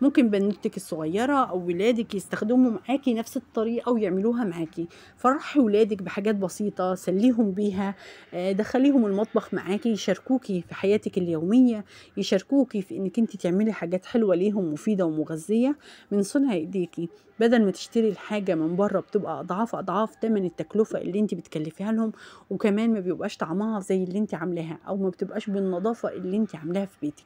ممكن بنتك الصغيره او ولادك يستخدموا معاكي نفس الطريقه ويعملوها معاكي فرحي ولادك بحاجات بسيطه سليهم بيها آه، دخليهم المطبخ معاكي يشاركوكي في حياتك اليوميه يشاركوكي في انك انت تعملي حاجات حلوه ليهم مفيده ومغذيه من صنع ايديكي بدل ما تشتري الحاجه من بره بتبقى اضعاف اضعاف تمن التكلفه اللي انت بتكلفيها لهم وكمان ما بيبقاش طعمها زي اللي انت عاملاها او ما بتبقاش بالنظافه اللي انت عاملاها في بيتك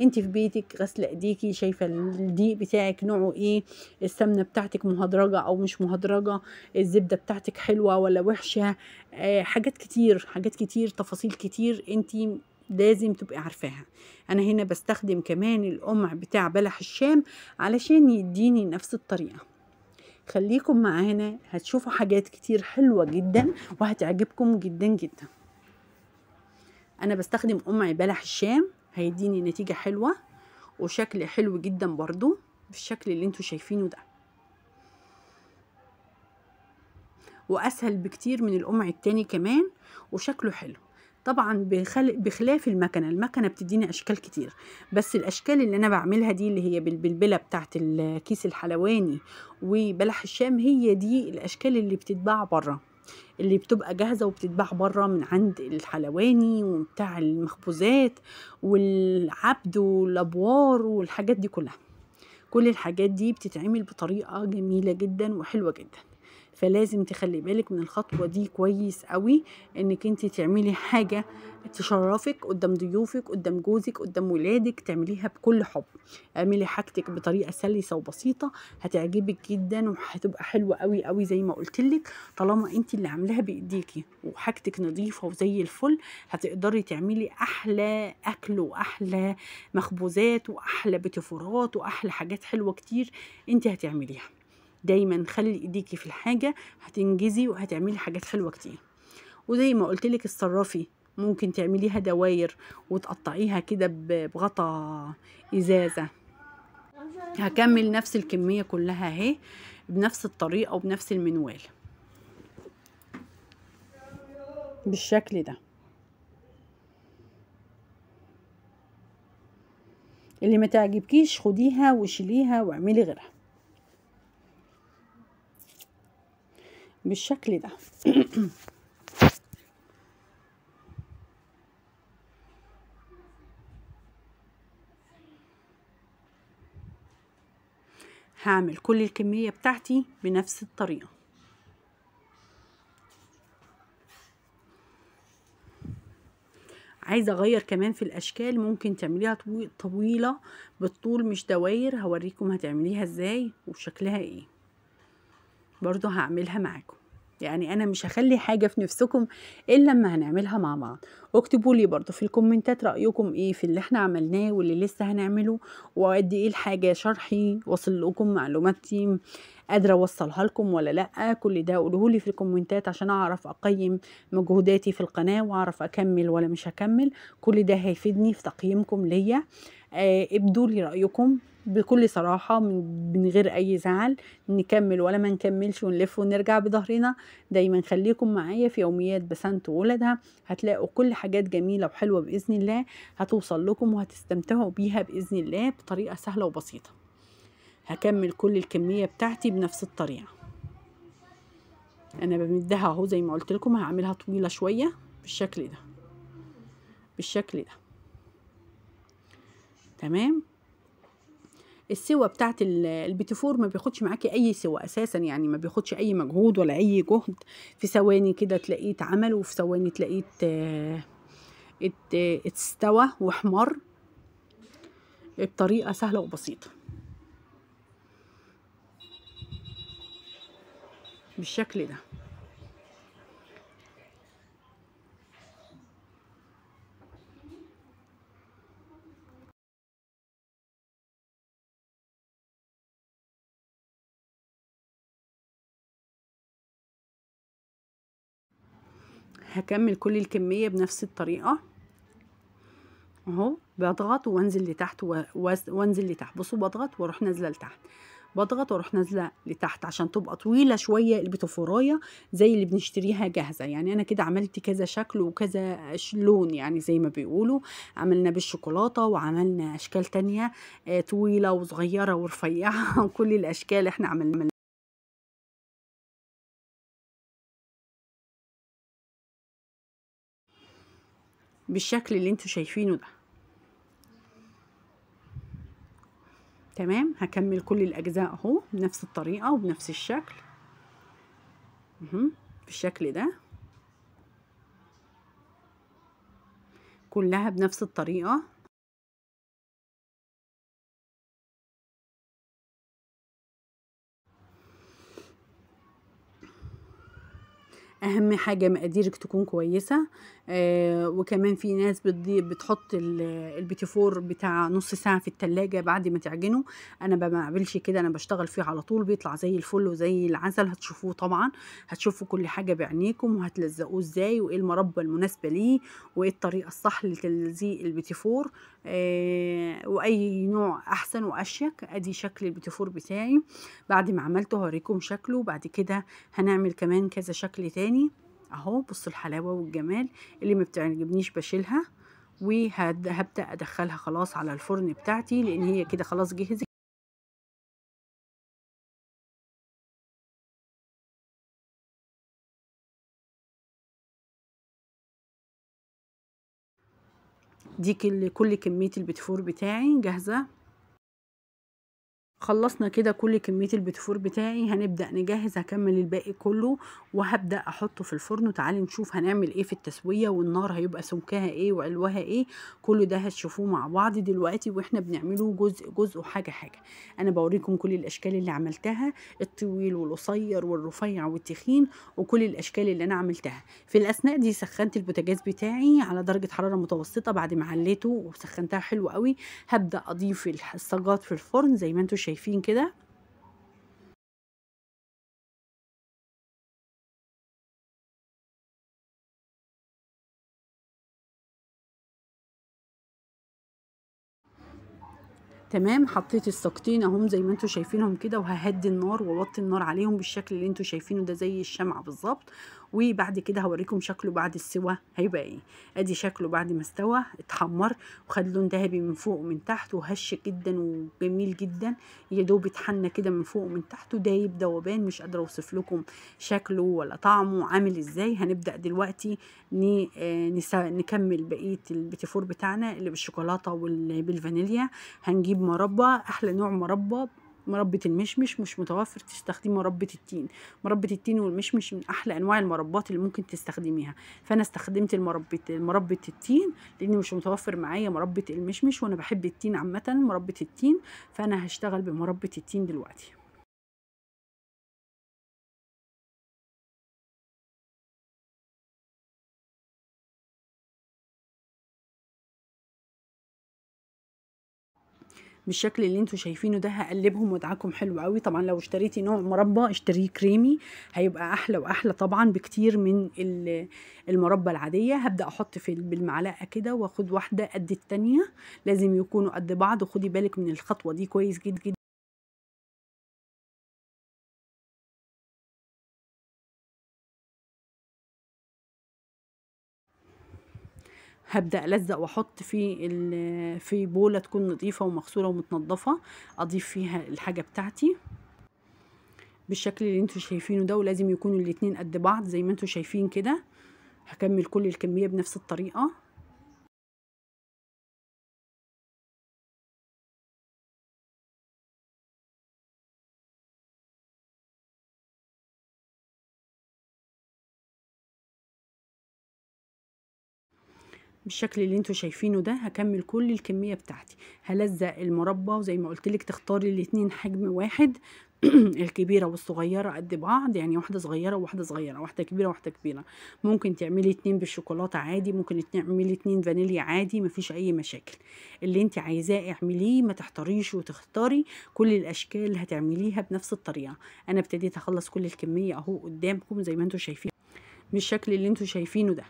انت في بيتك غسله ايديكي شايفه الضيق بتاعك نوعه ايه السمنه بتاعتك مهدرجه او مش مهدرجه الزبده بتاعتك حلوه ولا وحشه آه حاجات كتير حاجات كتير تفاصيل كتير انت لازم تبقي عارفاها انا هنا بستخدم كمان القمع بتاع بلح الشام علشان يديني نفس الطريقه خليكم معانا هتشوفوا حاجات كتير حلوة جدا وهتعجبكم جدا جدا أنا بستخدم قمع بلح الشام هيديني نتيجة حلوة وشكل حلو جدا برضو بالشكل اللي انتوا شايفينه ده واسهل بكتير من القمع التاني كمان وشكله حلو طبعا بخلاف المكنه المكنه بتديني اشكال كتير بس الاشكال اللي انا بعملها دي اللي هي بالبلبله بتاعت الكيس الحلواني وبلح الشام هي دي الاشكال اللي بتتباع بره اللي بتبقى جاهزة وبتتباع بره من عند الحلواني وبتاع المخبوزات والعبد والأبوار والحاجات دي كلها كل الحاجات دي بتتعمل بطريقة جميلة جدا وحلوة جدا فلازم تخلي بالك من الخطوة دي كويس قوي انك انت تعملي حاجة تشرفك قدام ضيوفك قدام جوزك قدام ولادك تعمليها بكل حب اعملي حاجتك بطريقة سلسة وبسيطة هتعجبك جدا وهتبقى حلوة قوي قوي زي ما قلتلك طالما انت اللي عاملاها بايديكي وحاجتك نظيفة وزي الفل هتقدري تعملي احلى اكل واحلى مخبوزات واحلى بتفورات واحلى حاجات حلوة كتير انت هتعمليها دايما خلي ايديكي في الحاجه هتنجزي وهتعملي حاجات حلوه كتير وزي ما لك الصرافي ممكن تعمليها دواير وتقطعيها كده بغطا ازازه هكمل نفس الكميه كلها اهي بنفس الطريقه وبنفس المنوال بالشكل ده اللي ما تعجبكيش خديها وشيليها واعملي غيرها بالشكل ده هعمل كل الكمية بتاعتي بنفس الطريقة عايزه اغير كمان في الاشكال ممكن تعمليها طويله بالطول مش دواير هوريكم هتعمليها ازاي وشكلها ايه برضو هعملها معاكم يعني انا مش هخلي حاجه في نفسكم الا لما هنعملها مع بعض اكتبوا لي برضو في الكومنتات رايكم ايه في اللي احنا عملناه واللي لسه هنعمله وقد ايه الحاجه شرحي وصل لكم معلوماتي قادره اوصلها لكم ولا لا كل ده قولوه لي في الكومنتات عشان اعرف اقيم مجهوداتي في القناه واعرف اكمل ولا مش هكمل كل ده هيفيدني في تقييمكم ليا آه، ابدوا لي رايكم بكل صراحة من غير أي زعل نكمل ولا ما نكملش ونلف ونرجع بظهرنا دايما خليكم معايا في يوميات بسنت وولدها هتلاقوا كل حاجات جميلة وحلوة بإذن الله هتوصل لكم وهتستمتعوا بيها بإذن الله بطريقة سهلة وبسيطة هكمل كل الكمية بتاعتي بنفس الطريقة أنا بمدها أهو زي ما قلت لكم هعملها طويلة شوية بالشكل ده بالشكل ده تمام السوى بتاعت البيتفور ما بياخدش معاكي اي سوى اساسا يعني ما بياخدش اي مجهود ولا اي جهد في ثواني كده تلاقيه اتعمل وفي ثواني تلاقيه استوى واحمر بطريقه سهله وبسيطه بالشكل ده هكمل كل الكمية بنفس الطريقة اهو بضغط وانزل لتحت وانزل لتحت بصوا بضغط واروح نازله لتحت بضغط واروح نازله لتحت عشان تبقى طويله شويه البتفورايه زي اللي بنشتريها جاهزه يعني انا كده عملت كذا شكل وكذا لون يعني زي ما بيقولوا عملنا بالشوكولاته وعملنا اشكال تانية آه، طويله وصغيره ورفيعه وكل الاشكال احنا عملنا بالشكل اللي انتوا شايفينه ده تمام هكمل كل الاجزاء اهو بنفس الطريقه وبنفس الشكل بالشكل ده كلها بنفس الطريقه اهم حاجه مقاديرك تكون كويسه آه، وكمان في ناس بتحط البيتي فور بتاع نص ساعه في التلاجة بعد ما تعجنه انا ما بعملش كده انا بشتغل فيه على طول بيطلع زي الفل وزي العسل هتشوفوه طبعا هتشوفوا كل حاجه بعينيكم وهتلزقوه ازاي وايه المربى المناسبه ليه وايه الطريقه الصح لتلزيق البيتي فور آه، واي نوع احسن واشيك ادي شكل البيتي فور بتاعي بعد ما عملته هوريكم شكله بعد كده هنعمل كمان كذا شكل تاني اهو بص الحلاوه والجمال اللي ما بتعجبنيش بشيلها وهبدا ادخلها خلاص على الفرن بتاعتي لان هي كده خلاص جهزت دي كل كميه البتفور بتاعي جاهزه خلصنا كده كل كمية البتفور بتاعي هنبدأ نجهز هكمل الباقي كله وهبدأ احطه في الفرن وتعالي نشوف هنعمل ايه في التسوية والنار هيبقى سمكها ايه وعلوها ايه كل ده هتشوفوه مع بعض دلوقتي واحنا بنعمله جزء جزء وحاجة حاجة انا بوريكم كل الاشكال اللي عملتها الطويل والقصير والرفيع والتخين وكل الاشكال اللي انا عملتها في الاثناء دي سخنت البوتاجاز بتاعي على درجة حرارة متوسطة بعد ما عليته وسخنتها حلو قوي هبدأ اضيف الصاجات في الفرن زي ما انتوا شايفين شايفين كده تمام حطيت الساقتين اهم زي ما انتم شايفينهم كده وههدي النار ووطي النار عليهم بالشكل اللي انتم شايفينه ده زي الشمعة بالظبط وبعد كده هوريكم شكله بعد السوا هيبقى ايه ادي شكله بعد ما استوى اتحمر وخد لون ذهبي من فوق ومن تحت وهش جدا وجميل جدا يا دوب اتحنى كده من فوق ومن تحت ودايب دوبان مش قادره اوصف لكم شكله ولا طعمه عامل ازاي هنبدا دلوقتي آه، نكمل بقيه البيتي فور بتاعنا اللي بالشوكولاته وبالفانيليا بالفانيليا هنجيب مربى احلى نوع مربى مربة المشمش مش متوفر تستخدمي مربة التين مربة التين والمشمش من أحلى أنواع المربات اللي ممكن تستخدميها فأنا استخدمت المربة مربة التين لأن مش متوفر معايا مربة المشمش وأنا بحب التين عامة مربة التين فأنا هشتغل بمربة التين دلوقتي بالشكل اللي انتوا شايفينه ده هقلبهم وادعاكم حلو قوي طبعا لو اشتريتي نوع مربى اشتريه كريمي هيبقى احلى واحلى طبعا بكتير من المربى العاديه هبدا احط في بالمعلقه كده واخد واحده قد التانيه لازم يكونوا قد بعض وخدي بالك من الخطوه دي كويس جدا جد هبدا الزق واحط في في بوله تكون نظيفه ومغسوله ومتنظفه اضيف فيها الحاجه بتاعتي بالشكل اللي انتوا شايفينه ده ولازم يكونوا الاتنين قد بعض زي ما انتوا شايفين كده هكمل كل الكميه بنفس الطريقه بالشكل اللي انتوا شايفينه ده هكمل كل الكمية بتاعتي هلزق المربى وزي ما قلتلك تختاري الاتنين حجم واحد الكبيرة والصغيرة قد بعض يعني واحدة صغيرة وواحدة صغيرة واحدة كبيرة وواحدة كبيرة ممكن تعملي اتنين بالشوكولاتة عادي ممكن تعملي اتنين فانيليا عادي مفيش أي مشاكل اللي انت عايزاه اعمليه ما تحتاريش وتختاري كل الأشكال اللي هتعمليها بنفس الطريقة أنا ابتديت أخلص كل الكمية أهو قدامكم زي ما انتوا شايفين بالشكل اللي انتوا شايفينه ده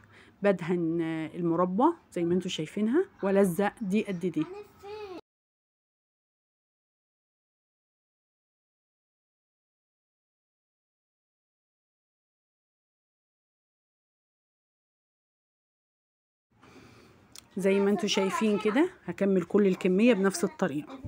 بدهن آه، المربى زي ما انتم شايفينها ولزق دي قد دي زي ما انتم شايفين كده هكمل كل الكميه بنفس الطريقه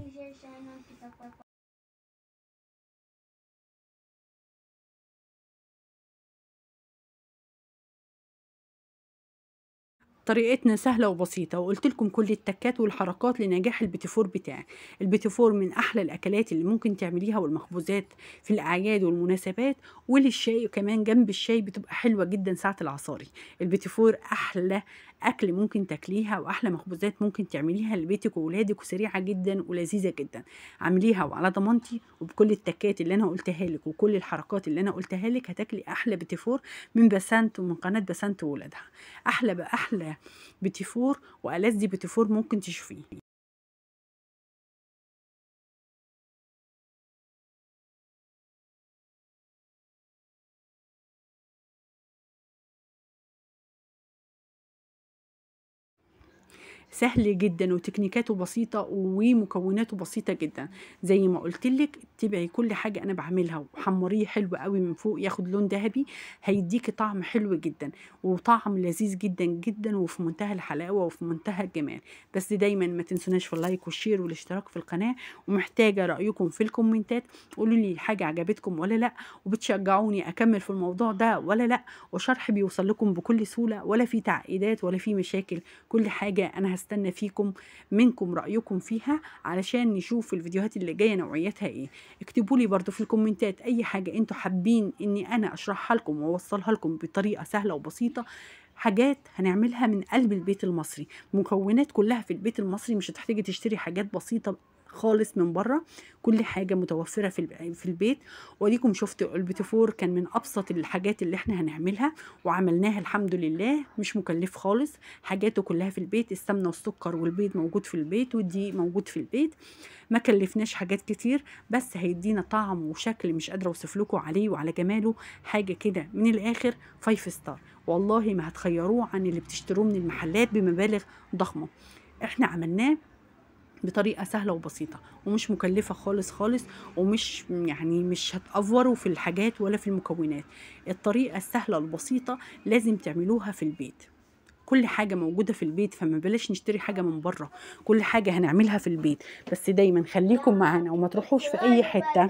طريقتنا سهلة وبسيطة وقلت لكم كل التكات والحركات لنجاح البيتيفور بتاعك البيتيفور من أحلى الأكلات اللي ممكن تعمليها والمخبوزات في الأعياد والمناسبات وللشاي كمان جنب الشاي بتبقى حلوة جدا ساعة العصاري البيتيفور أحلى اكل ممكن تاكليها واحلى مخبوزات ممكن تعمليها لبيتك وولادك وسريعه جدا ولذيذه جدا اعمليها وعلى ضمانتي وبكل التكات اللي انا قلتها لك وكل الحركات اللي انا قلتها لك هتاكلي احلى بتيفور من بسنت ومن قناه بسنت وولادها احلى باحلى بتيفور والذ بتيفور ممكن تشوفيه سهل جدا وتكنيكاته بسيطة ومكوناته بسيطة جدا زي ما قلت لك اتبعي كل حاجة أنا بعملها وحمريه حلو قوي من فوق ياخد لون ذهبي هيديكي طعم حلو جدا وطعم لذيذ جدا جدا وفي منتهى الحلاوة وفي منتهى الجمال بس دايما ما تنسوناش في اللايك والشير والاشتراك في القناة ومحتاجة رأيكم في الكومنتات قولوا لي حاجة عجبتكم ولا لا وبتشجعوني أكمل في الموضوع ده ولا لا وشرح بيوصل لكم بكل سهولة ولا في تعقيدات ولا في مشاكل كل حاجة أنا هستنى فيكم منكم رايكم فيها علشان نشوف الفيديوهات اللي جايه نوعيتها ايه اكتبوا لي برده في الكومنتات اي حاجه انتوا حابين اني انا اشرحها لكم واوصلها لكم بطريقه سهله وبسيطه حاجات هنعملها من قلب البيت المصري مكونات كلها في البيت المصري مش هتحتاجي تشتري حاجات بسيطه خالص من بره كل حاجه متوفره في في البيت واديكم شفتوا البيتفور كان من ابسط الحاجات اللي احنا هنعملها وعملناها الحمد لله مش مكلف خالص حاجاته كلها في البيت السمنه والسكر والبيض موجود في البيت ودي موجود في البيت ما كلفناش حاجات كتير بس هيدينا طعم وشكل مش قادره اوصف لكم عليه وعلى جماله حاجه كده من الاخر فايف ستار والله ما هتخيروه عن اللي بتشتروه من المحلات بمبالغ ضخمه احنا عملناه بطريقه سهله وبسيطه ومش مكلفه خالص خالص ومش يعني مش هتأفوروا في الحاجات ولا في المكونات الطريقه السهله البسيطه لازم تعملوها في البيت كل حاجة موجودة في البيت فما بلاش نشتري حاجة من بره كل حاجة هنعملها في البيت بس دايما خليكم معانا وما تروحوش في أي حتة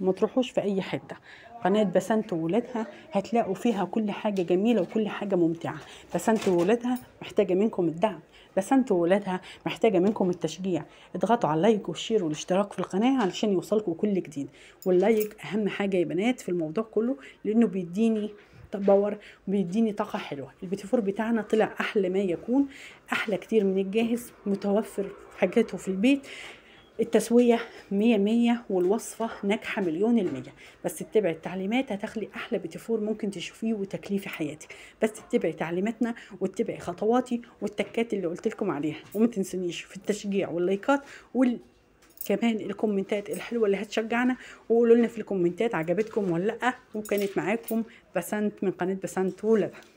وما تروحوش في أي حتة قناة بسنت وولادها هتلاقوا فيها كل حاجة جميلة وكل حاجة ممتعة بسنت وولادها محتاجة منكم الدعم بسنت وولادها محتاجة منكم التشجيع اضغطوا على اللايك والشير والاشتراك في القناة علشان يوصلكم كل جديد واللايك أهم حاجة يا بنات في الموضوع كله لأنه بيديني باور بيديني طاقة حلوة البيتيفور بتاعنا طلع أحلى ما يكون أحلى كتير من الجاهز متوفر حاجاته في البيت التسوية مية مية والوصفة ناجحة مليون المية بس اتبعي التعليمات هتخلي أحلى بتفور ممكن تشوفيه وتكليفي حياتك بس اتبعي تعليماتنا واتبعي خطواتي والتكات اللي قلت لكم عليها وما تنسونيش في التشجيع واللايكات وال كمان الكومنتات الحلوة اللي هتشجعنا وقولوا لنا في الكومنتات عجبتكم ولا لأ وكانت معاكم بسنت من قناة بسنت ولبها